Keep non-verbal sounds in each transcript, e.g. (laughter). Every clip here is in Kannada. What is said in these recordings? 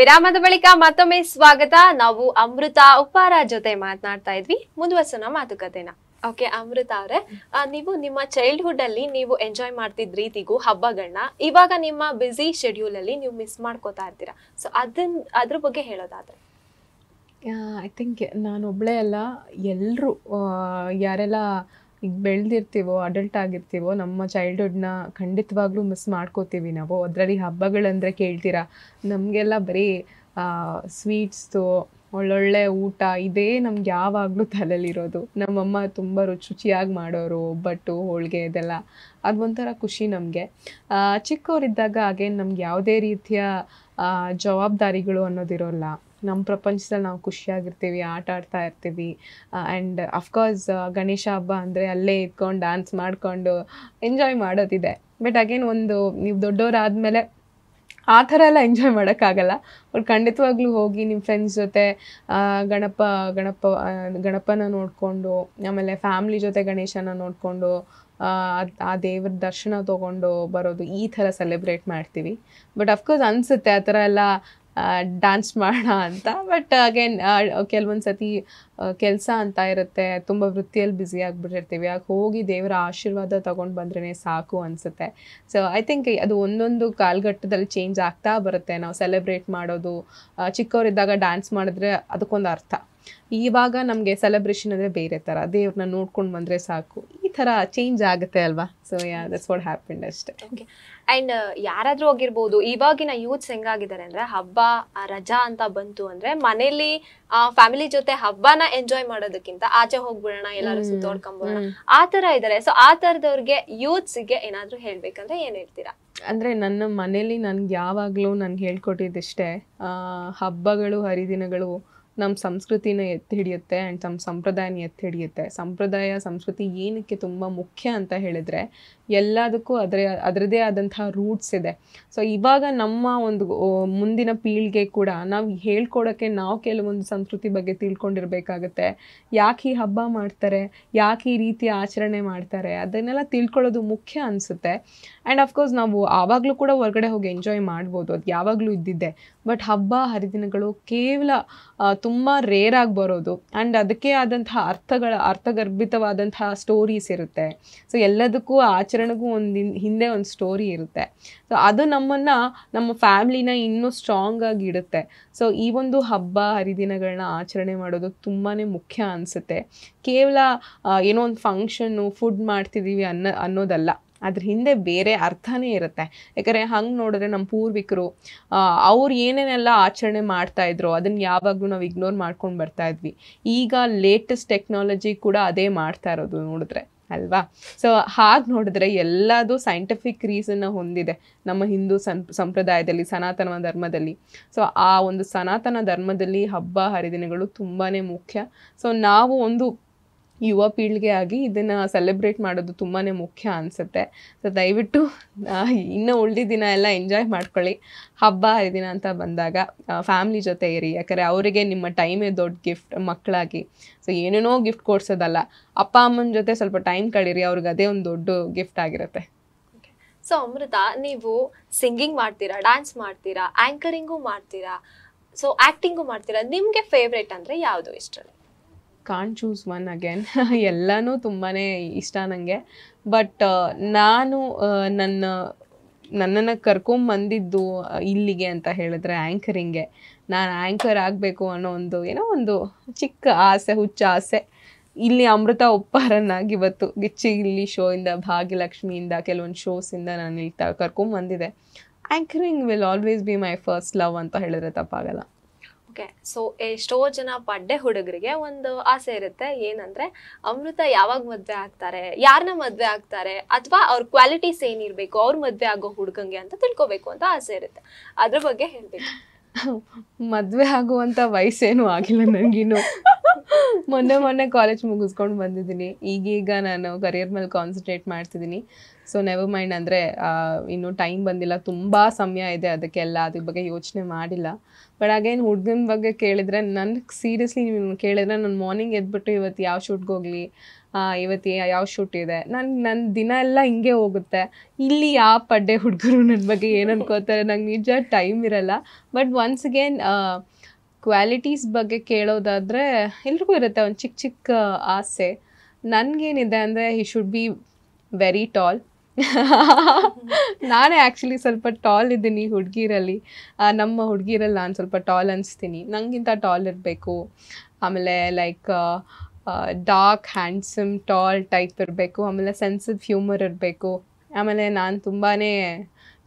ವಿರಾಮದ ಬಳಿಕ ಮತ್ತೊಮ್ಮೆ ಸ್ವಾಗತ ನಾವು ಅಮೃತ ಉಪ್ಪಾರ ಜೊತೆ ಮಾತನಾಡ್ತಾ ಇದ್ವಿ ಮುಂದುವರ್ಸೋಣ ಮಾತುಕತೆನ ಓಕೆ ಅಮೃತ ಅವ್ರೆ ನೀವು ನಿಮ್ಮ ಚೈಲ್ಡ್ಹುಡ್ ಅಲ್ಲಿ ನೀವು ಎಂಜಾಯ್ ಮಾಡ್ತಿದ್ ರೀತಿಗೂ ಹಬ್ಬಗಳನ್ನ ಇವಾಗ ನಿಮ್ಮ ಬ್ಯುಸಿ ಶೆಡ್ಯೂಲ್ ಅಲ್ಲಿ ನೀವು ಮಿಸ್ ಮಾಡ್ಕೋತಾ ಇರ್ತೀರಾ ಸೊ ಅದನ್ ಅದ್ರ ಬಗ್ಗೆ ಹೇಳೋದಾದ್ರೆ ಐ ಥಿಂಕ್ ನಾನು ಒಬ್ಬಳೇ ಅಲ್ಲ ಎಲ್ಲರೂ ಯಾರೆಲ್ಲ ಈಗ ಬೆಳೆದಿರ್ತೀವೋ ಅಡಲ್ಟ್ ಆಗಿರ್ತೀವೋ ನಮ್ಮ ಚೈಲ್ಡ್ಹುಡ್ನ ಖಂಡಿತವಾಗ್ಲೂ ಮಿಸ್ ಮಾಡ್ಕೋತೀವಿ ನಾವು ಅದರಲ್ಲಿ ಹಬ್ಬಗಳಂದರೆ ಕೇಳ್ತೀರಾ ನಮಗೆಲ್ಲ ಬರೀ ಸ್ವೀಟ್ಸು ಒಳ್ಳೊಳ್ಳೆ ಊಟ ಇದೇ ನಮ್ಗೆ ಯಾವಾಗಲೂ ತಲೆಯಲ್ಲಿರೋದು ನಮ್ಮಮ್ಮ ತುಂಬ ರುಚಿ ರುಚಿಯಾಗಿ ಮಾಡೋರು ಒಬ್ಬಟ್ಟು ಹೋಳಿಗೆ ಇದೆಲ್ಲ ಒಂಥರ ಖುಷಿ ನಮಗೆ ಚಿಕ್ಕವರಿದ್ದಾಗ ಹಾಗೆ ನಮ್ಗೆ ಯಾವುದೇ ರೀತಿಯ ಜವಾಬ್ದಾರಿಗಳು ಅನ್ನೋದಿರೋಲ್ಲ ನಮ್ಮ ಪ್ರಪಂಚದಲ್ಲಿ ನಾವು ಖುಷಿಯಾಗಿರ್ತೀವಿ ಆಟ ಆಡ್ತಾ ಇರ್ತೀವಿ ಆ್ಯಂಡ್ ಅಫ್ಕೋರ್ಸ್ ಗಣೇಶ ಹಬ್ಬ ಅಂದರೆ ಅಲ್ಲೇ ಇದ್ಕೊಂಡು ಡ್ಯಾನ್ಸ್ ಮಾಡಿಕೊಂಡು ಎಂಜಾಯ್ ಮಾಡೋದಿದೆ ಬಟ್ ಅಗೇನ್ ಒಂದು ನೀವು ದೊಡ್ಡವರಾದಮೇಲೆ ಆ ಥರ ಎಲ್ಲ ಎಂಜಾಯ್ ಮಾಡೋಕ್ಕಾಗಲ್ಲ ಬಟ್ ಖಂಡಿತವಾಗ್ಲೂ ಹೋಗಿ ನಿಮ್ಮ ಫ್ರೆಂಡ್ಸ್ ಜೊತೆ ಗಣಪ ಗಣಪ ಗಣಪನ ನೋಡಿಕೊಂಡು ಆಮೇಲೆ ಫ್ಯಾಮ್ಲಿ ಜೊತೆ ಗಣೇಶನ ನೋಡಿಕೊಂಡು ಆ ದೇವ್ರ ದರ್ಶನ ತೊಗೊಂಡು ಬರೋದು ಈ ಥರ ಸೆಲೆಬ್ರೇಟ್ ಮಾಡ್ತೀವಿ ಬಟ್ ಅಫ್ಕೋರ್ಸ್ ಅನಿಸುತ್ತೆ ಆ ಥರ ಎಲ್ಲ ಡ್ಯಾನ್ಸ್ ಮಾಡೋಣ ಅಂತ ಬಟ್ ಅಗೇನ್ uh, ಕೆಲವೊಂದು ಸತಿ ಕೆಲಸ ಅಂತ ಇರುತ್ತೆ ತುಂಬ ವೃತ್ತಿಯಲ್ಲಿ ಬ್ಯುಸಿ ಆಗಿಬಿಟ್ಟಿರ್ತೀವಿ ಆಗ ಹೋಗಿ ದೇವರ ಆಶೀರ್ವಾದ ತೊಗೊಂಡು ಬಂದ್ರೇ ಸಾಕು ಅನಿಸುತ್ತೆ ಸೊ ಐ ಥಿಂಕ್ ಅದು ಒಂದೊಂದು ಕಾಲಘಟ್ಟದಲ್ಲಿ ಚೇಂಜ್ ಆಗ್ತಾ ಬರುತ್ತೆ ನಾವು ಸೆಲೆಬ್ರೇಟ್ ಮಾಡೋದು ಚಿಕ್ಕವರಿದ್ದಾಗ ಡ್ಯಾನ್ಸ್ ಮಾಡಿದ್ರೆ ಅದಕ್ಕೊಂದು ಅರ್ಥ ಇವಾಗ ನಮಗೆ ಸೆಲೆಬ್ರೇಷನ್ ಅಂದರೆ ಬೇರೆ ಥರ ದೇವ್ರನ್ನ ನೋಡ್ಕೊಂಡು ಬಂದರೆ ಸಾಕು ಈ ಥರ ಚೇಂಜ್ ಆಗುತ್ತೆ ಅಲ್ವಾ so yeah that's what happened ಅಷ್ಟೇ ಓಕೆ ಅಂಡ್ uh, ಯಾರಾದ್ರೂ ಹೋಗಿರ್ಬೋದು ಇವಾಗಿನ ಯೂತ್ಸ್ ಹೆಂಗಾಗಿದ್ದಾರೆ ಅಂದ್ರೆ ಹಬ್ಬ ರಜಾ ಅಂತ ಬಂತು ಅಂದ್ರೆ ಮನೇಲಿ ಫ್ಯಾಮಿಲಿ ಜೊತೆ ಹಬ್ಬನ ಎಂಜಾಯ್ ಮಾಡೋದಕ್ಕಿಂತ ಆಚೆ ಹೋಗ್ಬಿಡೋಣ ಎಲ್ಲಾರು ಸುತ್ತೋಡ್ಕೊಂಬೋಣ ಆ ತರ ಇದಾರೆ ಸೊ ಆ ತರದವ್ರಿಗೆ ಯೂತ್ಸ್ ಗೆ ಏನಾದ್ರೂ ಹೇಳ್ಬೇಕಂದ್ರೆ ಏನ್ ಹೇಳ್ತೀರಾ ಅಂದ್ರೆ ನನ್ನ ಮನೇಲಿ ನನ್ಗೆ ಯಾವಾಗಲೂ ನನ್ಗೆ ಹೇಳ್ಕೊಟ್ಟಿದ್ದಿಷ್ಟೇ ಹಬ್ಬಗಳು ಹರಿದಿನಗಳು ನಮ್ಮ ಸಂಸ್ಕೃತಿನ ಎತ್ತಿ ಹಿಡಿಯುತ್ತೆ ಆ್ಯಂಡ್ ನಮ್ಮ ಸಂಪ್ರದಾಯನ ಎತ್ತಿ ಹಿಡಿಯುತ್ತೆ ಸಂಪ್ರದಾಯ ಸಂಸ್ಕೃತಿ ಏನಕ್ಕೆ ತುಂಬ ಮುಖ್ಯ ಅಂತ ಹೇಳಿದ್ರೆ ಎಲ್ಲದಕ್ಕೂ ಅದರ ಅದರದೇ ಆದಂತಹ ರೂಟ್ಸ್ ಇದೆ ಸೊ ಇವಾಗ ನಮ್ಮ ಒಂದು ಮುಂದಿನ ಪೀಳಿಗೆ ಕೂಡ ನಾವು ಹೇಳ್ಕೊಡೋಕ್ಕೆ ನಾವು ಕೆಲವೊಂದು ಸಂಸ್ಕೃತಿ ಬಗ್ಗೆ ತಿಳ್ಕೊಂಡಿರಬೇಕಾಗತ್ತೆ ಯಾಕೆ ಈ ಹಬ್ಬ ಮಾಡ್ತಾರೆ ಯಾಕೆ ಈ ರೀತಿ ಆಚರಣೆ ಮಾಡ್ತಾರೆ ಅದನ್ನೆಲ್ಲ ತಿಳ್ಕೊಳ್ಳೋದು ಮುಖ್ಯ ಅನಿಸುತ್ತೆ ಆ್ಯಂಡ್ ಅಫ್ಕೋರ್ಸ್ ನಾವು ಆವಾಗಲೂ ಕೂಡ ಹೊರಗಡೆ ಹೋಗಿ ಎಂಜಾಯ್ ಮಾಡ್ಬೋದು ಅದು ಯಾವಾಗಲೂ ಇದ್ದಿದ್ದೆ ಬಟ್ ಹಬ್ಬ ಹರಿದಿನಗಳು ಕೇವಲ ತುಂಬ ರೇರ್ ಆಗಿ ಬರೋದು ಆ್ಯಂಡ್ ಅದಕ್ಕೆ ಆದಂತಹ ಅರ್ಥಗಳ ಅರ್ಥಗರ್ಭಿತವಾದಂತಹ ಸ್ಟೋರೀಸ್ ಇರುತ್ತೆ ಸೊ ಎಲ್ಲದಕ್ಕೂ ಆಚರಣೆ ಚಿತ್ರಣಗೂ ಒಂದು ಹಿಂದೆ ಒಂದು ಸ್ಟೋರಿ ಇರುತ್ತೆ ಸೊ ಅದು ನಮ್ಮನ್ನು ನಮ್ಮ ಫ್ಯಾಮ್ಲಿನ ಇನ್ನೂ ಸ್ಟ್ರಾಂಗ್ ಆಗಿ ಇಡುತ್ತೆ ಸೊ ಈ ಒಂದು ಹಬ್ಬ ಹರಿದಿನಗಳನ್ನ ಆಚರಣೆ ಮಾಡೋದು ತುಂಬಾ ಮುಖ್ಯ ಅನಿಸುತ್ತೆ ಕೇವಲ ಏನೋ ಒಂದು ಫಂಕ್ಷನ್ನು ಫುಡ್ ಮಾಡ್ತಿದ್ದೀವಿ ಅನ್ನೋ ಅನ್ನೋದಲ್ಲ ಅದ್ರ ಹಿಂದೆ ಬೇರೆ ಅರ್ಥನೇ ಇರುತ್ತೆ ಯಾಕಂದರೆ ಹಂಗೆ ನೋಡಿದ್ರೆ ನಮ್ಮ ಪೂರ್ವಿಕರು ಅವ್ರು ಏನೇನೆಲ್ಲ ಆಚರಣೆ ಮಾಡ್ತಾಯಿದ್ರು ಅದನ್ನು ಯಾವಾಗಲೂ ನಾವು ಇಗ್ನೋರ್ ಮಾಡ್ಕೊಂಡು ಇದ್ವಿ ಈಗ ಲೇಟೆಸ್ಟ್ ಟೆಕ್ನಾಲಜಿ ಕೂಡ ಅದೇ ಮಾಡ್ತಾ ಇರೋದು ನೋಡಿದ್ರೆ ಅಲ್ವಾ ಸೊ ಹಾಗೆ ನೋಡಿದ್ರೆ ಎಲ್ಲದೂ ಸೈಂಟಿಫಿಕ್ ರೀಸನ್ನ ಹೊಂದಿದೆ ನಮ್ಮ ಹಿಂದೂ ಸಂಪ್ರದಾಯದಲ್ಲಿ ಸನಾತನ ಧರ್ಮದಲ್ಲಿ ಸೊ ಆ ಒಂದು ಸನಾತನ ಧರ್ಮದಲ್ಲಿ ಹಬ್ಬ ಹರಿದಿನಗಳು ತುಂಬಾ ಮುಖ್ಯ ಸೊ ನಾವು ಒಂದು ಯುವ ಪೀಳಿಗೆ ಆಗಿ ಇದನ್ನು ಸೆಲೆಬ್ರೇಟ್ ಮಾಡೋದು ತುಂಬಾ ಮುಖ್ಯ ಅನಿಸುತ್ತೆ ಸೊ ದಯವಿಟ್ಟು ಇನ್ನೂ ಉಳಿದ ದಿನ ಎಲ್ಲ ಎಂಜಾಯ್ ಮಾಡ್ಕೊಳ್ಳಿ ಹಬ್ಬ ಹರಿದಿನ ಅಂತ ಬಂದಾಗ ಫ್ಯಾಮ್ಲಿ ಜೊತೆ ಇರಿ ಯಾಕಂದರೆ ಅವರಿಗೆ ನಿಮ್ಮ ಟೈಮೇ ದೊಡ್ಡ ಗಿಫ್ಟ್ ಮಕ್ಕಳಾಗಿ ಸೊ ಏನೇನೋ ಗಿಫ್ಟ್ ಕೊಡ್ಸೋದಲ್ಲ ಅಪ್ಪ ಅಮ್ಮನ ಜೊತೆ ಸ್ವಲ್ಪ ಟೈಮ್ ಕಳೀರಿ ಅವ್ರಿಗೆ ಅದೇ ಒಂದು ದೊಡ್ಡ ಗಿಫ್ಟ್ ಆಗಿರುತ್ತೆ ಸೊ ಅಮೃತ ನೀವು ಸಿಂಗಿಂಗ್ ಮಾಡ್ತೀರಾ ಡ್ಯಾನ್ಸ್ ಮಾಡ್ತೀರಾ ಆ್ಯಂಕರಿಂಗು ಮಾಡ್ತೀರಾ ಸೊ ಆ್ಯಕ್ಟಿಂಗು ಮಾಡ್ತೀರಾ ನಿಮಗೆ ಫೇವ್ರೇಟ್ ಅಂದರೆ ಯಾವುದು ಇಷ್ಟ ಕಾನ್ ಚೂಸ್ ಒನ್ ಅಗೇನ್ ಎಲ್ಲನೂ ತುಂಬಾ ಇಷ್ಟ ನನಗೆ ಬಟ್ uh, ನಾನು uh, ನನ್ನ ನನ್ನನ್ನು ಕರ್ಕೊಂಬಂದಿದ್ದು uh, ಇಲ್ಲಿಗೆ ಅಂತ ಹೇಳಿದ್ರೆ ಆ್ಯಂಕರಿಂಗೆ ನಾನು ಆ್ಯಂಕರ್ ಆಗಬೇಕು ಅನ್ನೋ ಒಂದು ಏನೋ ಒಂದು ಚಿಕ್ಕ ಆಸೆ ಹುಚ್ಚ ಆಸೆ ಇಲ್ಲಿ ಅಮೃತ ಒಪ್ಪಾರನ್ನಾಗಿ ಇವತ್ತು ಗಿಚ್ಚಿ ಇಲ್ಲಿ ಶೋಯಿಂದ ಭಾಗ್ಯಲಕ್ಷ್ಮಿಯಿಂದ ಕೆಲವೊಂದು ಶೋಸಿಂದ ನಾನು ಇಲ್ಲಿ ಕರ್ಕೊಂಬಂದಿದೆ anchoring will always be my first love ಅಂತ ಹೇಳಿದ್ರೆ ತಪ್ಪಾಗಲ್ಲ ಓಕೆ ಸೊ ಎಷ್ಟೋ ಜನ ಪಡ್ಡೆ ಹುಡುಗರಿಗೆ ಒಂದು ಆಸೆ ಇರುತ್ತೆ ಏನಂದ್ರೆ ಅಮೃತ ಯಾವಾಗ ಮದ್ವೆ ಆಗ್ತಾರೆ ಯಾರನ್ನ ಮದ್ವೆ ಆಗ್ತಾರೆ ಅಥವಾ ಅವ್ರ ಕ್ವಾಲಿಟೀಸ್ ಏನಿರ್ಬೇಕು ಅವ್ರ ಮದ್ವೆ ಆಗೋ ಹುಡುಗಂಗೆ ಅಂತ ತಿಳ್ಕೊಬೇಕು ಅಂತ ಆಸೆ ಇರುತ್ತೆ ಅದ್ರ ಬಗ್ಗೆ ಹೇಳ್ಬೇಕು ಮದ್ವೆ ಆಗುವಂತ ವಯಸ್ಸೇನು ಆಗಿಲ್ಲ ನಂಗಿನ್ನು ಮೊನ್ನೆ ಮೊನ್ನೆ ಕಾಲೇಜ್ ಮುಗಿಸ್ಕೊಂಡು ಬಂದಿದ್ದೀನಿ ಈಗೀಗ ನಾನು ಕರಿಯರ್ ಮೇಲೆ ಕಾನ್ಸಂಟ್ರೇಟ್ ಮಾಡ್ತಿದ್ದೀನಿ ಸೊ ನೆವರ್ ಮೈಂಡ್ ಅಂದರೆ ಇನ್ನೂ ಟೈಮ್ ಬಂದಿಲ್ಲ ತುಂಬ ಸಮಯ ಇದೆ ಅದಕ್ಕೆಲ್ಲ ಅದ್ರ ಬಗ್ಗೆ ಯೋಚನೆ ಮಾಡಿಲ್ಲ ಬಟ್ ಆಗೇನು ಹುಡುಗನ ಬಗ್ಗೆ ಕೇಳಿದರೆ ನನಗೆ ಸೀರಿಯಸ್ಲಿ ನೀವು ಕೇಳಿದರೆ ನಾನು ಮಾರ್ನಿಂಗ್ ಎದ್ಬಿಟ್ಟು ಇವತ್ತು ಯಾವ ಶೂಟ್ಗೆ ಹೋಗಲಿ ಇವತ್ತು ಯಾವ ಶೂಟ್ ಇದೆ ನಾನು ನನ್ನ ದಿನ ಎಲ್ಲ ಹಿಂಗೆ ಹೋಗುತ್ತೆ ಇಲ್ಲಿ ಯಾವ ಪಡ್ಡೆ ಹುಡುಗರು ನನ್ನ ಬಗ್ಗೆ ಏನು ಅನ್ಕೋತಾರೆ ನಂಗೆ ನಿಜ ಟೈಮ್ ಇರಲ್ಲ ಬಟ್ ಒನ್ಸ್ ಅಗೇನ್ ಕ್ವಾಲಿಟೀಸ್ ಬಗ್ಗೆ ಕೇಳೋದಾದರೆ ಎಲ್ರಿಗೂ ಇರುತ್ತೆ ಒಂದು ಚಿಕ್ಕ ಚಿಕ್ಕ ಆಸೆ ನನಗೇನಿದೆ ಅಂದರೆ he should be very tall ನಾನೇ ಆ್ಯಕ್ಚುಲಿ ಸ್ವಲ್ಪ ಟಾಲ್ ಇದ್ದೀನಿ ಹುಡುಗಿರಲ್ಲಿ ನಮ್ಮ ಹುಡುಗಿರಲ್ಲಿ ನಾನು ಸ್ವಲ್ಪ ಟಾಲ್ ಅನಿಸ್ತೀನಿ ನನಗಿಂತ ಟಾಲ್ ಇರಬೇಕು ಆಮೇಲೆ like dark handsome tall type ಇರಬೇಕು ಆಮೇಲೆ ಸೆನ್ಸಿವ್ ಹ್ಯೂಮರ್ ಇರಬೇಕು ಆಮೇಲೆ ನಾನು ತುಂಬಾ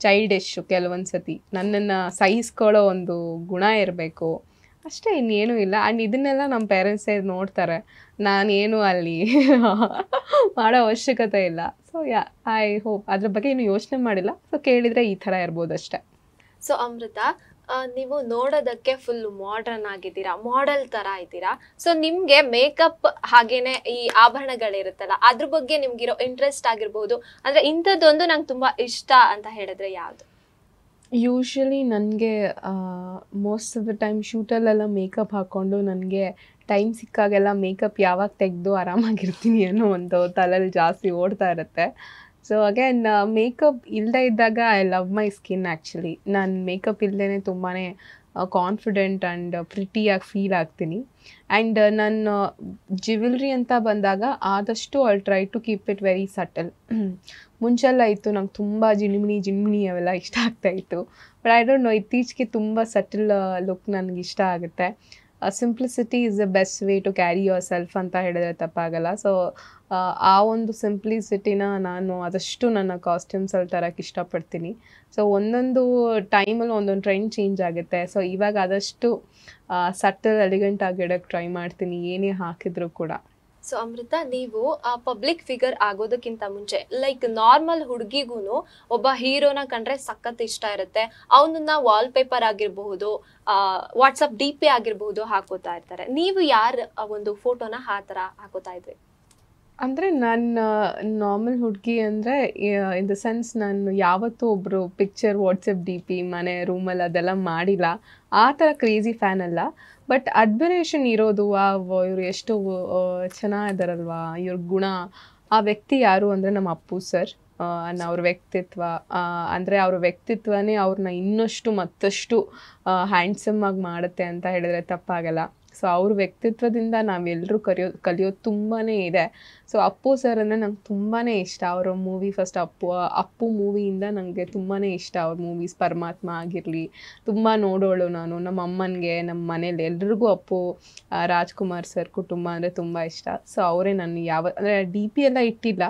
ಚೈಲ್ಡ್ ಕೆಲವೊಂದು ಸತಿ ನನ್ನನ್ನು ಸಹಿಸ್ಕೊಳ್ಳೋ ಒಂದು ಗುಣ ಇರಬೇಕು ಅಷ್ಟೇ ಇನ್ನೇನೂ ಇಲ್ಲ ಆ್ಯಂಡ್ ಇದನ್ನೆಲ್ಲ ನಮ್ಮ ಪೇರೆಂಟ್ಸೇ ನೋಡ್ತಾರೆ ನಾನೇನು ಅಲ್ಲಿ (laughs) ಮಾಡೋ ಅವಶ್ಯಕತೆ ಇಲ್ಲ ಸೊ ಯಾ ಐ ಹೋಪ್ ಅದ್ರ ಬಗ್ಗೆ ಇನ್ನೂ ಯೋಚನೆ ಮಾಡಿಲ್ಲ ಸೊ ಕೇಳಿದರೆ ಈ ಥರ ಇರ್ಬೋದು ಅಷ್ಟೇ ಸೊ ಅಮೃತ ನೀವು ನೋಡೋದಕ್ಕೆ ಫುಲ್ ಮಾಡರ್ನ್ ಆಗಿದ್ದೀರಾ ಮಾಡೆಲ್ ತರ ಇದ್ದೀರಾ ಸೊ ನಿಮ್ಗೆ ಮೇಕಪ್ ಹಾಗೇನೆ ಈ ಆಭರಣಗಳಿರುತ್ತಲ್ಲ ಅದ್ರ ಬಗ್ಗೆ ನಿಮ್ಗಿರೋ ಇಂಟ್ರೆಸ್ಟ್ ಆಗಿರ್ಬೋದು ಅಂದ್ರೆ ಇಂಥದ್ದೊಂದು ನಂಗೆ ತುಂಬಾ ಇಷ್ಟ ಅಂತ ಹೇಳಿದ್ರೆ ಯಾವ್ದು ಯೂಶ್ವಲಿ ನನಗೆ ಮೋಸ್ಟ್ ಆಫ್ ದ ಟೈಮ್ ಶೂಟಲ್ಲೆಲ್ಲ ಮೇಕಪ್ ಹಾಕ್ಕೊಂಡು ನನಗೆ ಟೈಮ್ ಸಿಕ್ಕಾಗೆಲ್ಲ ಮೇಕಪ್ ಯಾವಾಗ ತೆಗೆದು ಆರಾಮಾಗಿರ್ತೀನಿ ಅನ್ನೋ ಒಂದು ತಲೆಯಲ್ಲಿ ಜಾಸ್ತಿ ಓಡ್ತಾ ಇರುತ್ತೆ ಸೊ ಅಗೇನ್ ಮೇಕಪ್ ಇಲ್ಲದೇ ಇದ್ದಾಗ I love my skin actually ನಾನು ಮೇಕಪ್ ಇಲ್ಲದೇ ತುಂಬಾ ಕಾನ್ಫಿಡೆಂಟ್ ಆ್ಯಂಡ್ ಪ್ರಿಟಿಯಾಗಿ ಫೀಲ್ ಆಗ್ತೀನಿ ಆ್ಯಂಡ್ ನನ್ನ ಜ್ಯುವೆಲ್ರಿ ಅಂತ ಬಂದಾಗ ಆದಷ್ಟು I try to keep it very subtle ಮುಂಚೆಲ್ಲ ಇತ್ತು ನಂಗೆ ತುಂಬ ಜಿಣಿಮಿಣಿ ಜಿಣಿಮಿಣಿ ಅವೆಲ್ಲ ಇಷ್ಟ ಆಗ್ತಾಯಿತ್ತು ಬಟ್ ಐ ಡೋಂಟ್ ನೋ ಇತ್ತೀಚೆಗೆ ತುಂಬ ಸಟಲ್ ಲುಕ್ uh, ನನಗೆ ಇಷ್ಟ ಆಗುತ್ತೆ simplicity is the best way to carry yourself ಅಂತ ಹೇಳಿದ್ರೆ ತಪ್ಪಾಗಲ್ಲ ಸೊ ಆ ಒಂದು ಸಿಂಪ್ಲಿಸಿಟಿನ ನಾನು ಆದಷ್ಟು ನನ್ನ ಕಾಸ್ಟ್ಯೂಮ್ಸಲ್ಲಿ ತರಕ್ಕೆ ಇಷ್ಟಪಡ್ತೀನಿ ಸೊ ಒಂದೊಂದು ಟೈಮಲ್ಲಿ ಒಂದೊಂದು ಟ್ರೆಂಡ್ ಚೇಂಜ್ ಆಗುತ್ತೆ ಸೊ ಇವಾಗ ಆದಷ್ಟು ಸಟ್ಟಲ್ ಎಲಿಗೆಂಟ್ ಆಗಿಡೋಕ್ಕೆ ಟ್ರೈ ಮಾಡ್ತೀನಿ ಏನೇ ಹಾಕಿದ್ರು ಕೂಡ ಸೊ ಅಮೃತ ನೀವು ಪಬ್ಲಿಕ್ ಫಿಗರ್ ಆಗೋದಕ್ಕಿಂತ ಮುಂಚೆ ಲೈಕ್ ನಾರ್ಮಲ್ ಹುಡುಗಿಗೂ ಒಬ್ಬ ಹೀರೋನ ಕಂಡ್ರೆ ಸಖತ್ ಇಷ್ಟ ಇರುತ್ತೆ ಅವನನ್ನ ವಾಲ್ ಪೇಪರ್ ಆಗಿರಬಹುದು ವಾಟ್ಸಪ್ ಡಿ ಪಿ ಆಗಿರಬಹುದು ಹಾಕೋತಾ ಇರ್ತಾರೆ ನೀವು ಯಾರ ಒಂದು ಫೋಟೋನ ಆ ಥರ ಹಾಕೋತಾ ಇದ್ರಿ ಅಂದರೆ ನನ್ನ ನಾರ್ಮಲ್ ಹುಡುಗಿ ಅಂದರೆ ಇನ್ ದ ಸೆನ್ಸ್ ನಾನು ಯಾವತ್ತೂ ಒಬ್ಬರು ಪಿಕ್ಚರ್ ವಾಟ್ಸಪ್ ಡಿ ಪಿ ಮನೆ ರೂಮಲ್ಲಿ ಅದೆಲ್ಲ ಮಾಡಿಲ್ಲ ಆ ಥರ ಕ್ರೇಜಿ ಫ್ಯಾನ್ ಅಲ್ಲ ಬಟ್ ಅಡ್ಮಿರೇಷನ್ ಇರೋದು ವಾವ್ ಇವರು ಎಷ್ಟು ಚೆನ್ನಾಗಿದ್ದಾರಲ್ವಾ ಇವ್ರ ಗುಣ ಆ ವ್ಯಕ್ತಿ ಯಾರು ಅಂದರೆ ನಮ್ಮ ಅಪ್ಪು ಸರ್ ಅವ್ರ ವ್ಯಕ್ತಿತ್ವ ಅಂದರೆ ಅವ್ರ ವ್ಯಕ್ತಿತ್ವನೇ ಅವ್ರನ್ನ ಇನ್ನಷ್ಟು ಮತ್ತಷ್ಟು ಹ್ಯಾಂಡ್ಸಮ್ ಆಗಿ ಮಾಡುತ್ತೆ ಅಂತ ಹೇಳಿದ್ರೆ ತಪ್ಪಾಗಲ್ಲ ಸೊ ಅವ್ರ ವ್ಯಕ್ತಿತ್ವದಿಂದ ನಾವೆಲ್ಲರೂ ಕರೆಯೋ ಕಲಿಯೋದು ತುಂಬಾ ಇದೆ ಸೊ ಅಪ್ಪು ಸರ್ ಅಂದರೆ ನಂಗೆ ತುಂಬಾ ಇಷ್ಟ ಅವರ ಮೂವಿ ಫಸ್ಟ್ ಅಪ್ಪು ಅಪ್ಪು ಮೂವಿಯಿಂದ ನನಗೆ ತುಂಬಾ ಇಷ್ಟ ಅವ್ರ ಮೂವೀಸ್ ಪರಮಾತ್ಮ ಆಗಿರಲಿ ತುಂಬ ನೋಡೋಳು ನಾನು ನಮ್ಮ ಅಮ್ಮನಿಗೆ ನಮ್ಮ ಮನೇಲಿ ಎಲ್ರಿಗೂ ಅಪ್ಪು ರಾಜ್ಕುಮಾರ್ ಸರ್ ಕುಟುಂಬ ಅಂದರೆ ತುಂಬ ಇಷ್ಟ ಸೊ ಅವರೇ ನಾನು ಯಾವ ಅಂದರೆ ಡಿ ಪಿ ಎಲ್ಲ ಇಟ್ಟಿಲ್ಲ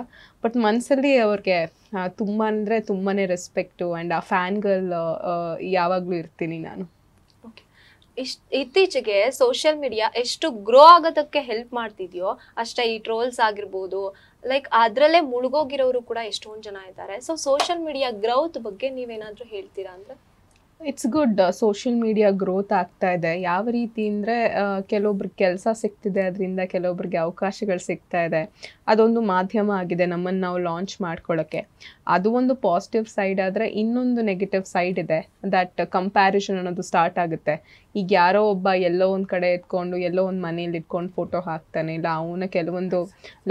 ಬಟ್ ಮನಸ್ಸಲ್ಲಿ ಅವ್ರಿಗೆ ತುಂಬ ಅಂದರೆ ತುಂಬಾ ರೆಸ್ಪೆಕ್ಟು ಆ್ಯಂಡ್ ಆ ಫ್ಯಾನ್ ಗರ್ಲ್ ಯಾವಾಗಲೂ ಇರ್ತೀನಿ ನಾನು ಇಷ್ಟ ಇತ್ತೀಚೆಗೆ ಸೋಷಿಯಲ್ ಮೀಡಿಯಾ ಎಷ್ಟು ಗ್ರೋ ಆಗೋದಕ್ಕೆ ಹೆಲ್ಪ್ ಮಾಡ್ತಿದ್ಯೋ ಅಷ್ಟೇ ಈ ಟ್ರೋಲ್ಸ್ ಆಗಿರ್ಬೋದು ಲೈಕ್ ಅದರಲ್ಲೇ ಮುಳುಗೋಗಿರೋರು ಕೂಡ ಎಷ್ಟೊಂದು ಜನ ಇದ್ದಾರೆ ಸೊ ಸೋಷಿಯಲ್ ಮೀಡಿಯಾ ಗ್ರೌತ್ ಬಗ್ಗೆ ನೀವೇನಾದರೂ ಹೇಳ್ತೀರಾ ಅಂದರೆ it's good social media growth ಆಗ್ತಾ ಇದೆ ಯಾವ ರೀತಿ ಅಂದರೆ ಕೆಲವೊಬ್ರಿಗೆ ಕೆಲಸ ಸಿಗ್ತಿದೆ ಅದರಿಂದ ಕೆಲವೊಬ್ರಿಗೆ ಅವಕಾಶಗಳು ಸಿಗ್ತಾ ಇದೆ ಅದೊಂದು ಮಾಧ್ಯಮ ಆಗಿದೆ ನಮ್ಮನ್ನು ನಾವು ಲಾಂಚ್ ಮಾಡ್ಕೊಳ್ಳೋಕ್ಕೆ ಅದು ಒಂದು ಪಾಸಿಟಿವ್ ಸೈಡ್ ಆದರೆ ಇನ್ನೊಂದು ನೆಗೆಟಿವ್ ಸೈಡ್ ಇದೆ ದ್ಯಾಟ್ ಕಂಪ್ಯಾರಿಸನ್ ಅನ್ನೋದು ಸ್ಟಾರ್ಟ್ ಆಗುತ್ತೆ ಈಗ ಯಾರೋ ಒಬ್ಬ ಎಲ್ಲೋ ಒಂದು ಕಡೆ ಇಟ್ಕೊಂಡು ಎಲ್ಲೋ ಒಂದು ಮನೇಲಿ ಇಟ್ಕೊಂಡು ಫೋಟೋ ಹಾಕ್ತಾನೆ ಇಲ್ಲ ಅವನ ಕೆಲವೊಂದು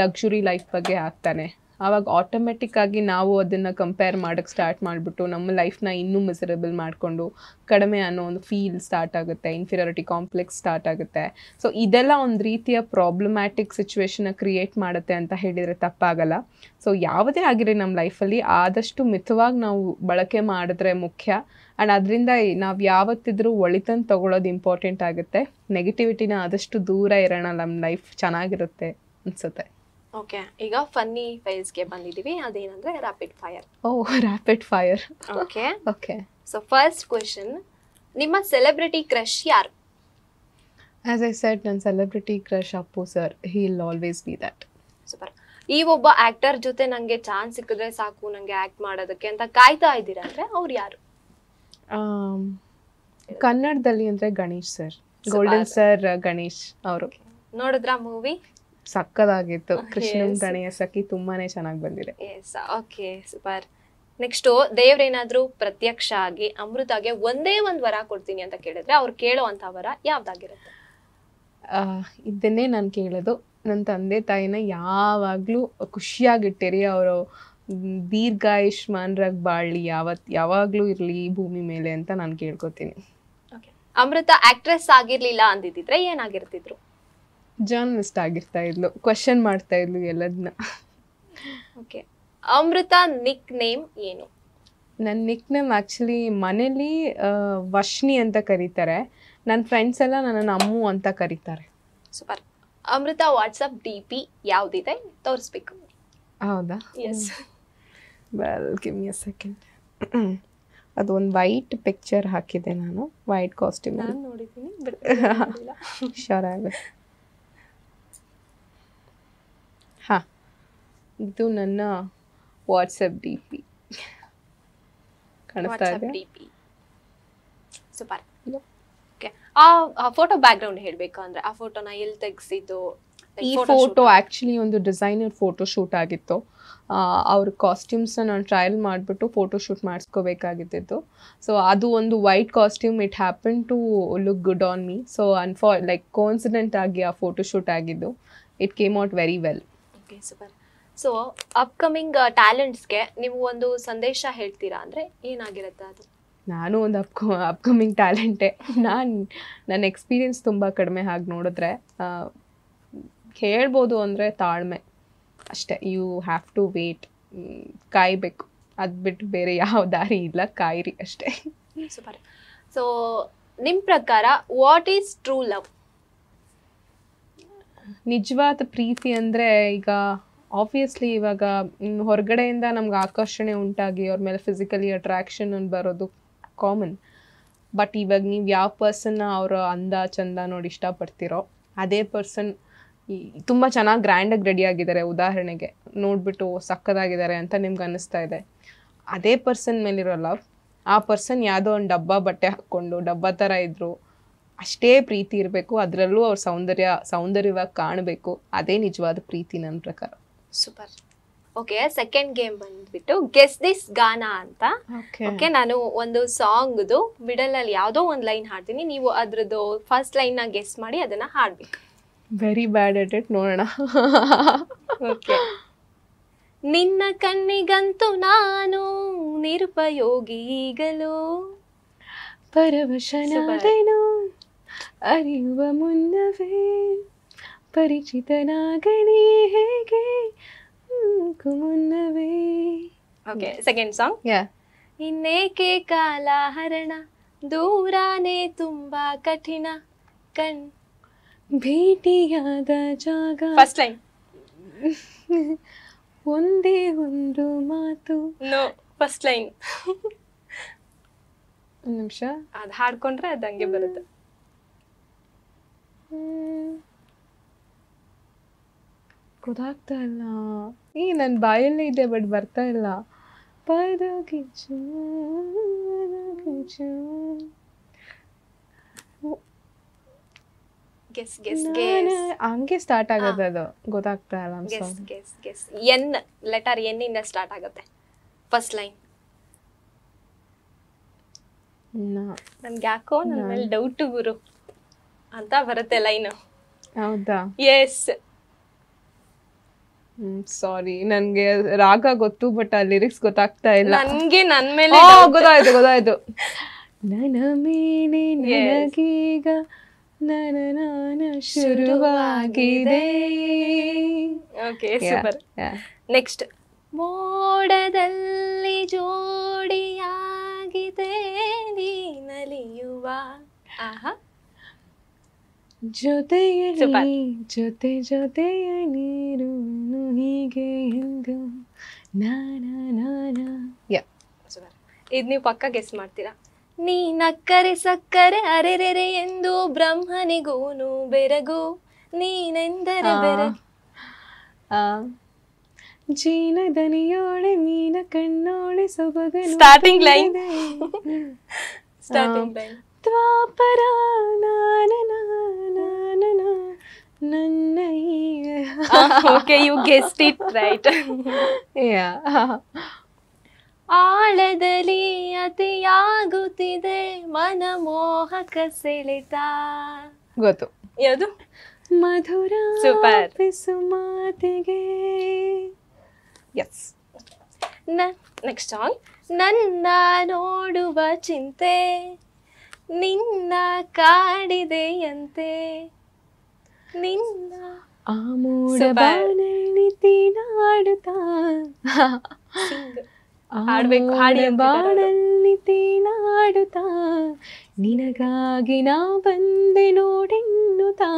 ಲಕ್ಸುರಿ ಲೈಫ್ ಬಗ್ಗೆ ಹಾಕ್ತಾನೆ ಆವಾಗ ಆಟೋಮೆಟಿಕ್ ಆಗಿ ನಾವು ಅದನ್ನು ಕಂಪೇರ್ ಮಾಡೋಕ್ಕೆ ಸ್ಟಾರ್ಟ್ ಮಾಡಿಬಿಟ್ಟು ನಮ್ಮ ಲೈಫ್ನ ಇನ್ನೂ ಮಿಸರಬಲ್ ಮಾಡಿಕೊಂಡು ಕಡಿಮೆ ಅನ್ನೋ ಒಂದು ಫೀಲ್ ಸ್ಟಾರ್ಟ್ ಆಗುತ್ತೆ ಇನ್ಫಿರಿಯಾರಿಟಿ ಕಾಂಪ್ಲೆಕ್ಸ್ ಸ್ಟಾರ್ಟ್ ಆಗುತ್ತೆ ಸೊ ಇದೆಲ್ಲ ಒಂದು ರೀತಿಯ ಪ್ರಾಬ್ಲಮ್ಯಾಟಿಕ್ ಸಿಚುವೇಶನ್ನ ಕ್ರಿಯೇಟ್ ಮಾಡುತ್ತೆ ಅಂತ ಹೇಳಿದರೆ ತಪ್ಪಾಗಲ್ಲ ಸೊ ಯಾವುದೇ ಆಗಿರಲಿ ನಮ್ಮ ಲೈಫಲ್ಲಿ ಆದಷ್ಟು ಮಿತವಾಗಿ ನಾವು ಬಳಕೆ ಮಾಡಿದ್ರೆ ಮುಖ್ಯ ಆ್ಯಂಡ್ ಅದರಿಂದ ನಾವು ಯಾವತ್ತಿದ್ರೂ ಒಳಿತನ್ ತೊಗೊಳೋದು ಇಂಪಾರ್ಟೆಂಟ್ ಆಗುತ್ತೆ ನೆಗೆಟಿವಿಟಿನ ಆದಷ್ಟು ದೂರ ಇರೋಣ ನಮ್ಮ ಲೈಫ್ ಚೆನ್ನಾಗಿರುತ್ತೆ ಅನಿಸುತ್ತೆ ಓಕೆ ಈಗ ಫನ್ನಿ ಫೈಲ್ಸ್ಗೆ ಬಂದಿದ್ದೀವಿ ಅದೇನಂದ್ರೆ rapid fire oh rapid fire okay okay so first question ನಿಮ್ಮ ಸೆಲೆಬ್ರಿಟಿ ಕ್ರಶ್ ಯಾರು ಆಸ್ ಐ ಸೆಟ್ ನನ್ನ celebrity crush Appu sir he will always be that super ಈ ಒಬ್ಬ ಆಕ್ಟರ್ ಜೊತೆ ನನಗೆ ಚಾನ್ಸ್ ಸಿಕ್ಕಿದ್ರೆ ಸಾಕು ನನಗೆ ಆಕ್ಟ್ ಮಾಡೋದಕ್ಕೆ ಅಂತ ಕಾಯ್ತಾ ಇದ್ದೀರಾ ಅಂದರೆ ಅವ್ರು ಯಾರು um, ಕನ್ನಡದಲ್ಲಿ ಅಂದ್ರೆ Ganesh sir golden sir Ganesh ಅವರು ನೋಡಿದ್ರಾ ಮೂವಿ ಸಕ್ಕದಾಗಿತ್ತು ಕೃಷ್ಣನ್ ಗಣೇಯ ಸಖಿ ತುಂಬಾನೇ ಚೆನ್ನಾಗಿ ಬಂದಿದೆ ಓಕೆ ಸೂಪರ್ ನೆಕ್ಸ್ಟ್ ದೇವ್ರೇನಾದ್ರೂ ಪ್ರತ್ಯಕ್ಷ ಆಗಿ ಅಮೃತಗೆ ಒಂದೇ ಒಂದ್ ವರ ಕೊಡ್ತೀನಿ ಅಂತ ಕೇಳಿದ್ರೆ ಅವ್ರು ಕೇಳೋ ಅಂತ ವರ ಯಾವ್ದಾಗಿರುತ್ತೆ ಇದನ್ನೇ ನಾನು ಕೇಳೋದು ನನ್ನ ತಂದೆ ತಾಯಿನ ಯಾವಾಗಲೂ ಖುಷಿಯಾಗಿಟ್ಟಿರಿ ಅವರು ದೀರ್ಘಾಯುಷ್ಮಾನ್ರಾಗಿ ಬಾಳ್ಲಿ ಯಾವತ್ ಯಾವಾಗಲೂ ಇರಲಿ ಭೂಮಿ ಮೇಲೆ ಅಂತ ನಾನು ಕೇಳ್ಕೊತೀನಿ ಅಮೃತ ಆಕ್ಟ್ರೆಸ್ ಆಗಿರ್ಲಿಲ್ಲ ಅಂದಿದ್ರೆ ಏನಾಗಿರ್ತಿದ್ರು ಜರ್ನಲಿಸ್ಟ್ ಆಗಿರ್ತಾ ಇದ್ಲು ಕ್ವಶನ್ ಮಾಡ್ತಾ ಇದ್ಲು ಎಲ್ಲದನ್ನ ಓಕೆ ಅಮೃತ ನಿಕ್ ನೇಮ್ ಏನು ನನ್ನ ನಿಕ್ ನೇಮ್ ಆ್ಯಕ್ಚುಲಿ ಮನೇಲಿ ವಶ್ನಿ ಅಂತ ಕರೀತಾರೆ ನನ್ನ ಫ್ರೆಂಡ್ಸ್ ಎಲ್ಲ ನನ್ನನ್ನು ಅಮ್ಮು ಅಂತ ಕರೀತಾರೆ super Amrutha WhatsApp D P ಯಾವುದಿದೆ ತೋರಿಸ್ಬೇಕು ಹೌದಾ yes well give me a second ಅದು ಒಂದು ವೈಟ್ ಪಿಕ್ಚರ್ ಹಾಕಿದೆ ನಾನು ವೈಟ್ ಕಾಸ್ಟ್ಯೂಮ್ ನಾನು ನೋಡಿದ್ದೀನಿ ಹುಷಾರಾಗ (laughs) ಇದು ನನ್ನ WhatsApp D P super okay ಆ ಫೋಟೋ ಬ್ಯಾಕ್ಗ್ರೌಂಡ್ ಹೇಳಬೇಕು ಅಂದ್ರೆ ಆ ಫೋಟೋನ ಎಲ್ಲಿ ತೆಗ್ಸಿದ್ದು ಈ ಫೋಟೋ ಆ್ಯಕ್ಚುಲಿ ಒಂದು ಡಿಸೈನರ್ ಫೋಟೋ ಶೂಟ್ ಆಗಿತ್ತು ಅವ್ರ ಕಾಸ್ಟ್ಯೂಮ್ಸ್ನ ನಾನು ಟ್ರಯಲ್ ಮಾಡಿಬಿಟ್ಟು ಫೋಟೋ ಶೂಟ್ ಮಾಡಿಸ್ಕೋಬೇಕಾಗಿದ್ದು ಸೊ ಅದು ಒಂದು white costume it happen to look good on me so ಅನ್ಫಾ ಲೈಕ್ ಕೋನ್ಸಿಡೆಂಟ್ ಆಗಿ ಆ ಫೋಟೋ ಶೂಟ್ ಆಗಿದ್ದು it came out very well okay super so upcoming ಟ್ಯಾಲೆಂಟ್ಸ್ಗೆ ನೀವು ಒಂದು ಸಂದೇಶ ಹೇಳ್ತೀರಾ ಅಂದರೆ ಏನಾಗಿರುತ್ತೆ ಅದು ನಾನು ಒಂದು ಅಪ್ಕಮಿಂಗ್ ಟ್ಯಾಲೆಂಟೇ ನಾನು ನನ್ನ ಎಕ್ಸ್ಪೀರಿಯನ್ಸ್ ತುಂಬ ಕಡಿಮೆ ಆಗಿ ನೋಡಿದ್ರೆ ಹೇಳ್ಬೋದು ಅಂದರೆ ತಾಳ್ಮೆ ಅಷ್ಟೇ ಯು ಹ್ಯಾವ್ ಟು ವೇಟ್ ಕಾಯಬೇಕು ಅದು ಬಿಟ್ಟು ಬೇರೆ ಯಾವ ದಾರಿ ಇಲ್ಲ ಕಾಯಿರಿ ಅಷ್ಟೇ ಸೂಪರ್ ಸೊ ನಿಮ್ಮ ಪ್ರಕಾರ ವಾಟ್ ಈಸ್ ಟ್ರೂ ಲವ್ ನಿಜವಾದ ಪ್ರೀತಿ ಅಂದರೆ ಈಗ ಆಬ್ವಿಯಸ್ಲಿ ಇವಾಗ ಹೊರಗಡೆಯಿಂದ ನಮ್ಗೆ ಆಕರ್ಷಣೆ ಉಂಟಾಗಿ ಅವ್ರ ಮೇಲೆ ಫಿಸಿಕಲಿ ಅಟ್ರಾಕ್ಷನ್ ಬರೋದು ಕಾಮನ್ ಬಟ್ ಇವಾಗ ನೀವು ಯಾವ ಪರ್ಸನ್ನ ಅವರ ಅಂದ ಚಂದ ನೋಡಿ ಇಷ್ಟಪಡ್ತೀರೋ ಅದೇ ಪರ್ಸನ್ ತುಂಬ ಚೆನ್ನಾಗಿ ಗ್ರ್ಯಾಂಡಾಗಿ ರೆಡಿ ಆಗಿದ್ದಾರೆ ಉದಾಹರಣೆಗೆ ನೋಡಿಬಿಟ್ಟು ಸಕ್ಕದಾಗಿದ್ದಾರೆ ಅಂತ ನಿಮ್ಗೆ ಅನ್ನಿಸ್ತಾ ಇದೆ ಅದೇ ಪರ್ಸನ್ ಮೇಲಿರೋ ಲವ್ ಆ ಪರ್ಸನ್ ಯಾವುದೋ ಒಂದು ಡಬ್ಬ ಬಟ್ಟೆ ಹಾಕ್ಕೊಂಡು ಡಬ್ಬ ಥರ ಇದ್ದರು ಅಷ್ಟೇ ಪ್ರೀತಿ ಇರಬೇಕು ಅದರಲ್ಲೂ ಅವ್ರ ಸೌಂದರ್ಯ ಸೌಂದರ್ಯವಾಗಿ ಕಾಣಬೇಕು ಅದೇ ನಿಜವಾದ ಪ್ರೀತಿ ನನ್ನ ಪ್ರಕಾರ ಸೂಪರ್ ಓಕೆ ಸೆಕೆಂಡ್ ಗೇಮ್ ಬಂದ್ಬಿಟ್ಟು ಗೆಸ್ ದಿಸ್ ಗಾನ ಅಂತ ಓಕೆ ನಾನು ಒಂದು ಸಾಂಗ್ದು ಮಿಡಲ್ ಅಲ್ಲಿ ಯಾವುದೋ ಒಂದು ಲೈನ್ ಹಾಡ್ತೀನಿ ನೀವು ಅದ್ರದ್ದು ಫಸ್ಟ್ ಲೈನ್ ನ ಗೆಸ್ ಮಾಡಿ ಅದನ್ನ ಹಾಡ್ಬೇಕು ವೆರಿ ಬ್ಯಾಡ್ ಅಟ್ ಇಟ್ ನೋಡೋಣ ಓಕೆ ನಿನ್ನ ಕಣ್ಣಿಗಂತೂ ನಾನು ನಿರುಪಯೋಗಿ ಈಗಲೂ ಅರಿವ ಅರಿಯುವ ಮುನ್ನವೇ ಪರಿಚಿತನಾಗಣಿ ಹೇಗೆ ಓಕೆ ಸೆಕೆಂಡ್ ಸಾಂಗ್ ಇನ್ನೇಕೆ ಕಾಲ ಹರಣ ದೂರಾನೇ ತುಂಬಾ ಕಠಿಣ ಕಣ್ ಭೇಟಿಯಾದ ಜಾಗ ಫಸ್ಟ್ ಲೈನ್ (laughs) ಒಂದೇ ಒಂದು ಮಾತು ನೋ ಫಸ್ಟ್ ಲೈನ್ ನಿಮಿಷ ಅದು ಹಾಡ್ಕೊಂಡ್ರೆ ಅದಂಗೆ ಬರುತ್ತೆ ಗೊತ್ತಾಗ್ತಾ ಇಲ್ಲ ಈ ನನ್ನ ಬಾಯಲ್ಲೇ ಇದೆ ಬಟ್ ಬರ್ತಾ ಇಲ್ಲ ಪದ ಪರಗಿಚು ಗೆಸ್ ಗೆಸ್ ಹಂಗೆ ಸ್ಟಾರ್ಟ್ ಆಗುತ್ತೆ ಅದು ಗೊತ್ತಾಗ್ತಾ ಇಲ್ಲ guess guess guess N letter N ಇಂದ ಸ್ಟಾರ್ಟ್ ಆಗುತ್ತೆ ಫಸ್ಟ್ ಲೈನ್ ನನ್ಗೆ ಯಾಕೋ ನನ್ನ ಮೇಲೆ ಡೌಟ್ ಗುರು ಅಂತ ಬರುತ್ತೆ ಲೈನು ಹೌದಾ ಎಸ್ ಸಾರಿ ನನ್ಗೆ ರಾಗ ಗೊತ್ತು ಬಟ್ ಆ ಲಿರಿಕ್ಸ್ ಗೊತ್ತಾಗ್ತಾ ಇಲ್ಲ ನನ್ಗೆ ನನ್ ಮೇಲೆ ಗೊತ್ತಾಯ್ತು ಗೊತ್ತಾಯ್ತು (laughs) ನನ ಮೇಲೆ ನನಗೀಗ ನನ ನಾನ ಶುರುವಾಗಿದೆ ಓಕೆ ಸೂಪರ್ ನೆಕ್ಸ್ಟ್ ಮೋಡದಲ್ಲಿ ಜೋಡಿಯಾಗಿದೆ ನೀನಲಿಯುವ ಆಹಾ ಜೊತೆಯಲ್ಲಿ ಜೊತೆ ಜೊತೆಯ ನೀರು ಹೀಗೆ ಎಂದು ಇದು ನೀವು ಪಕ್ಕ ಗೆಸ್ ಮಾಡ್ತೀರಾ ನೀ ನಕ್ಕರೆ ಸಕ್ಕರೆ ಅರೆರೆರೆ ಎಂದು ಬ್ರಹ್ಮನಿಗೂನು ಬೆರಗು ನೀನೆಂದರೆ ಬೆರಗು ಜೀನ ದನಿಯೋಳೆ ಮೀನ ಕಣ್ಣೋಳೆ ಸೊಬಗ ಸ್ಟಾರ್ಟಿಂಗ್ ಲೈನ್ ಸ್ಟಾರ್ಟಿಂಗ್ ಲೈನ್ ತ್ವಾಪರ ನಾನ ನಾನ ನಾನ okay you guessed it right yeah ಆಳದಲ್ಲಿ ಅತಿಯಾಗುತ್ತಿದೆ ಮನಮೋಹಕ ಸೆಳೆತ ಗೊತ್ತು ಯಾವುದು ಮಧುರ ಸೂಪರ್ ಸುಮಾತಿಗೆ ಎಸ್ ನೆಕ್ಸ್ಟ್ ಸಾಂಗ್ ನನ್ನ ನೋಡುವ ಚಿಂತೆ ನಿನ್ನ ಕಾಡಿದೆಯಂತೆ నిన్న ఆ మూడ బాణని తీనాడుతా ಹಾಡ್ಬೇಕು ಹಾಡಿ ಬಾಳಲ್ಲಿ ತೇಲಾಡುತ್ತಾ ನಿನಗಾಗಿ ನಾ ಬಂದೆ ನೋಡೆನ್ನುತ್ತಾ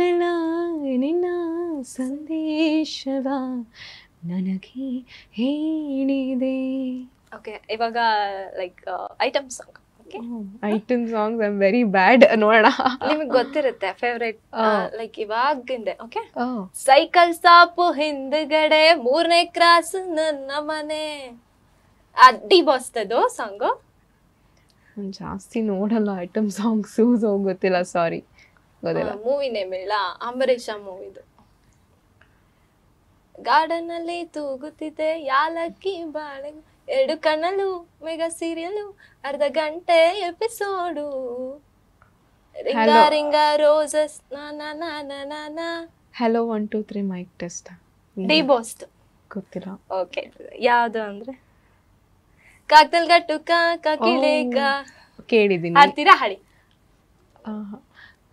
ನನ್ನ ನಿನ್ನ ಸಂದೇಶವ ನನಗೆ ಹೇಳಿದೆ ಓಕೆ ಇವಾಗ like item song okay item songs I am very bad ನೋಡ ನಿಮಗೆ ಗೊತ್ತಿರುತ್ತೆ ಫೇವ್ರೇಟ್ ಲೈಕ್ ಇವಾಗಿಂದೆ ಓಕೆ ಸೈಕಲ್ ಸ್ಟಾಪ್ ಹಿಂದ್ಗಡೆ ಮೂರನೇ ಕ್ರಾಸ್ ನನ್ನ ಮನೆ ಅಡ್ಡಿ ಬಸ್ತದು ಸಾಂಗು ಜಾಸ್ತಿ ನೋಡಲ್ಲ ಐಟಮ್ ಸಾಂಗ್ಸ್ ಸೊ ಗೊತ್ತಿಲ್ಲ ಸಾರಿ ಗೊತ್ತಿಲ್ಲ ಮೂವಿ ನೇಮ್ ಇಲ್ಲ ಅಂಬರೀಷ ಮೂವಿದು ಗಾರ್ಡನ್ ಅಲ್ಲಿ ತೂಗುತ್ತಿದೆ ಯಾಲಕ್ಕಿ ಬಾಳೆ ಎರಡು ಕಣಲು ಮೆಗಾ ಸೀರಿಯಲ್ ಅರ್ಧ ಗಂಟೆ ಎಪಿಸೋಡು ರಿಂಗಾ ರಿಂಗಾ ರೋಸಸ್ ನಾನಾ hello one two three mike test ಡಿ ಬೋಸ್ಟ್ ಗೊತ್ತಿಲ್ಲ ಓಕೆ ಯಾವುದು ಅಂದ್ರೆ ಕಾಕ್ತಲ್ ಗಟ್ಟು ಕಾಕ ಕಿಳೇಕ ಕೇಳಿದ್ದೀನಿ ಹಾಡ್ತೀರಾ ಹಾಡಿ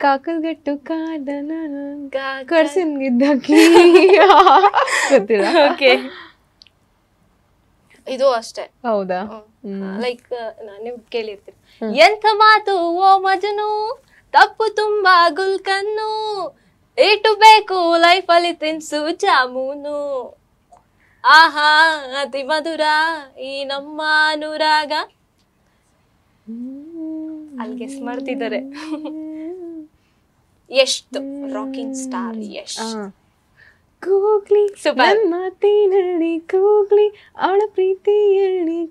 ಕಾಕಲ್ಗಟ್ಟು ಕಾದನ ಕೊಡ್ಸಿನ್ಗಿದ್ದಕ್ಕೆ (laughs) ಗೊತ್ತಿಲ್ಲ ಓಕೆ ಇದು ಅಷ್ಟೇ ಹೌದಾ ಲೈಕ್ ನಿಮ್ ಕೇಳಿರ್ತೀರಿ ಎಂತ ಮಾತು ಓ ಮಜನು ತಪ್ಪು ತುಂಬಾ ಗುಲ್ಕನ್ನು ಏಟು ಬೇಕು ಲೈಫ್ ಅಲ್ಲಿ ತಿನ್ಸು ಜಾಮೂನು ಆಹಾ ಅತಿ ಮಧುರ ಈ ನಮ್ಮ ಅನುರಾಗ ಅಲ್ಲಿಗೆ ಸ್ಮರ್ತಿದ್ದಾರೆ (laughs) ಎಷ್ಟು ರಾಕಿಂಗ್ ಸ್ಟಾರ್ ಎಷ್ಟು ಕೂಗ್ಲಿ ನನ್ನ ಮಾತಿನ ಕೂಗ್ಲಿ ಅವಳ ಪ್ರೀತಿ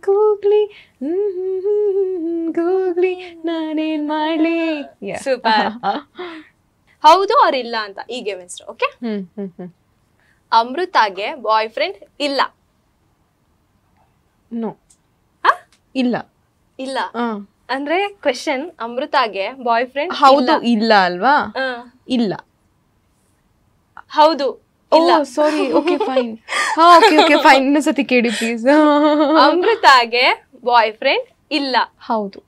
ಕೂಗ್ಲಿ ಕೂಗ್ಲಿ ನಾನೇನ್ ಮಾಡ್ಲಿ ಸೂಪರ್ (laughs) ಹೌದು ಅವ್ರ ಇಲ್ಲ ಅಂತ ಈಗ ಮಿಸ್ಟರ್ ಓಕೆ ಅಮೃತಾಗೆ ಬಾಯ್ ಫ್ರೆಂಡ್ ಇಲ್ಲ ನೋ ಇಲ್ಲ ಇಲ್ಲ ಅಂದ್ರೆ ಕ್ವೆಶನ್ ಅಮೃತಾಗೆ ಬಾಯ್ ಫ್ರೆಂಡ್ ಹೌದು ಇಲ್ಲ ಅಲ್ವಾ ಇಲ್ಲ ಹೌದು ಓ ಸಾರಿ ಓಕೆ ಫೈನ್ ಹಾ ಓಕೆ ಓಕೆ ಫೈನ್ ಇನ್ನೊಂದ್ಸತಿ ಕೇಳಿ ಪ್ಲೀಸ್ (laughs) ಅಮೃತಾಗೆ ಬಾಯ್ ಫ್ರೆಂಡ್ ಇಲ್ಲ ಹೌದು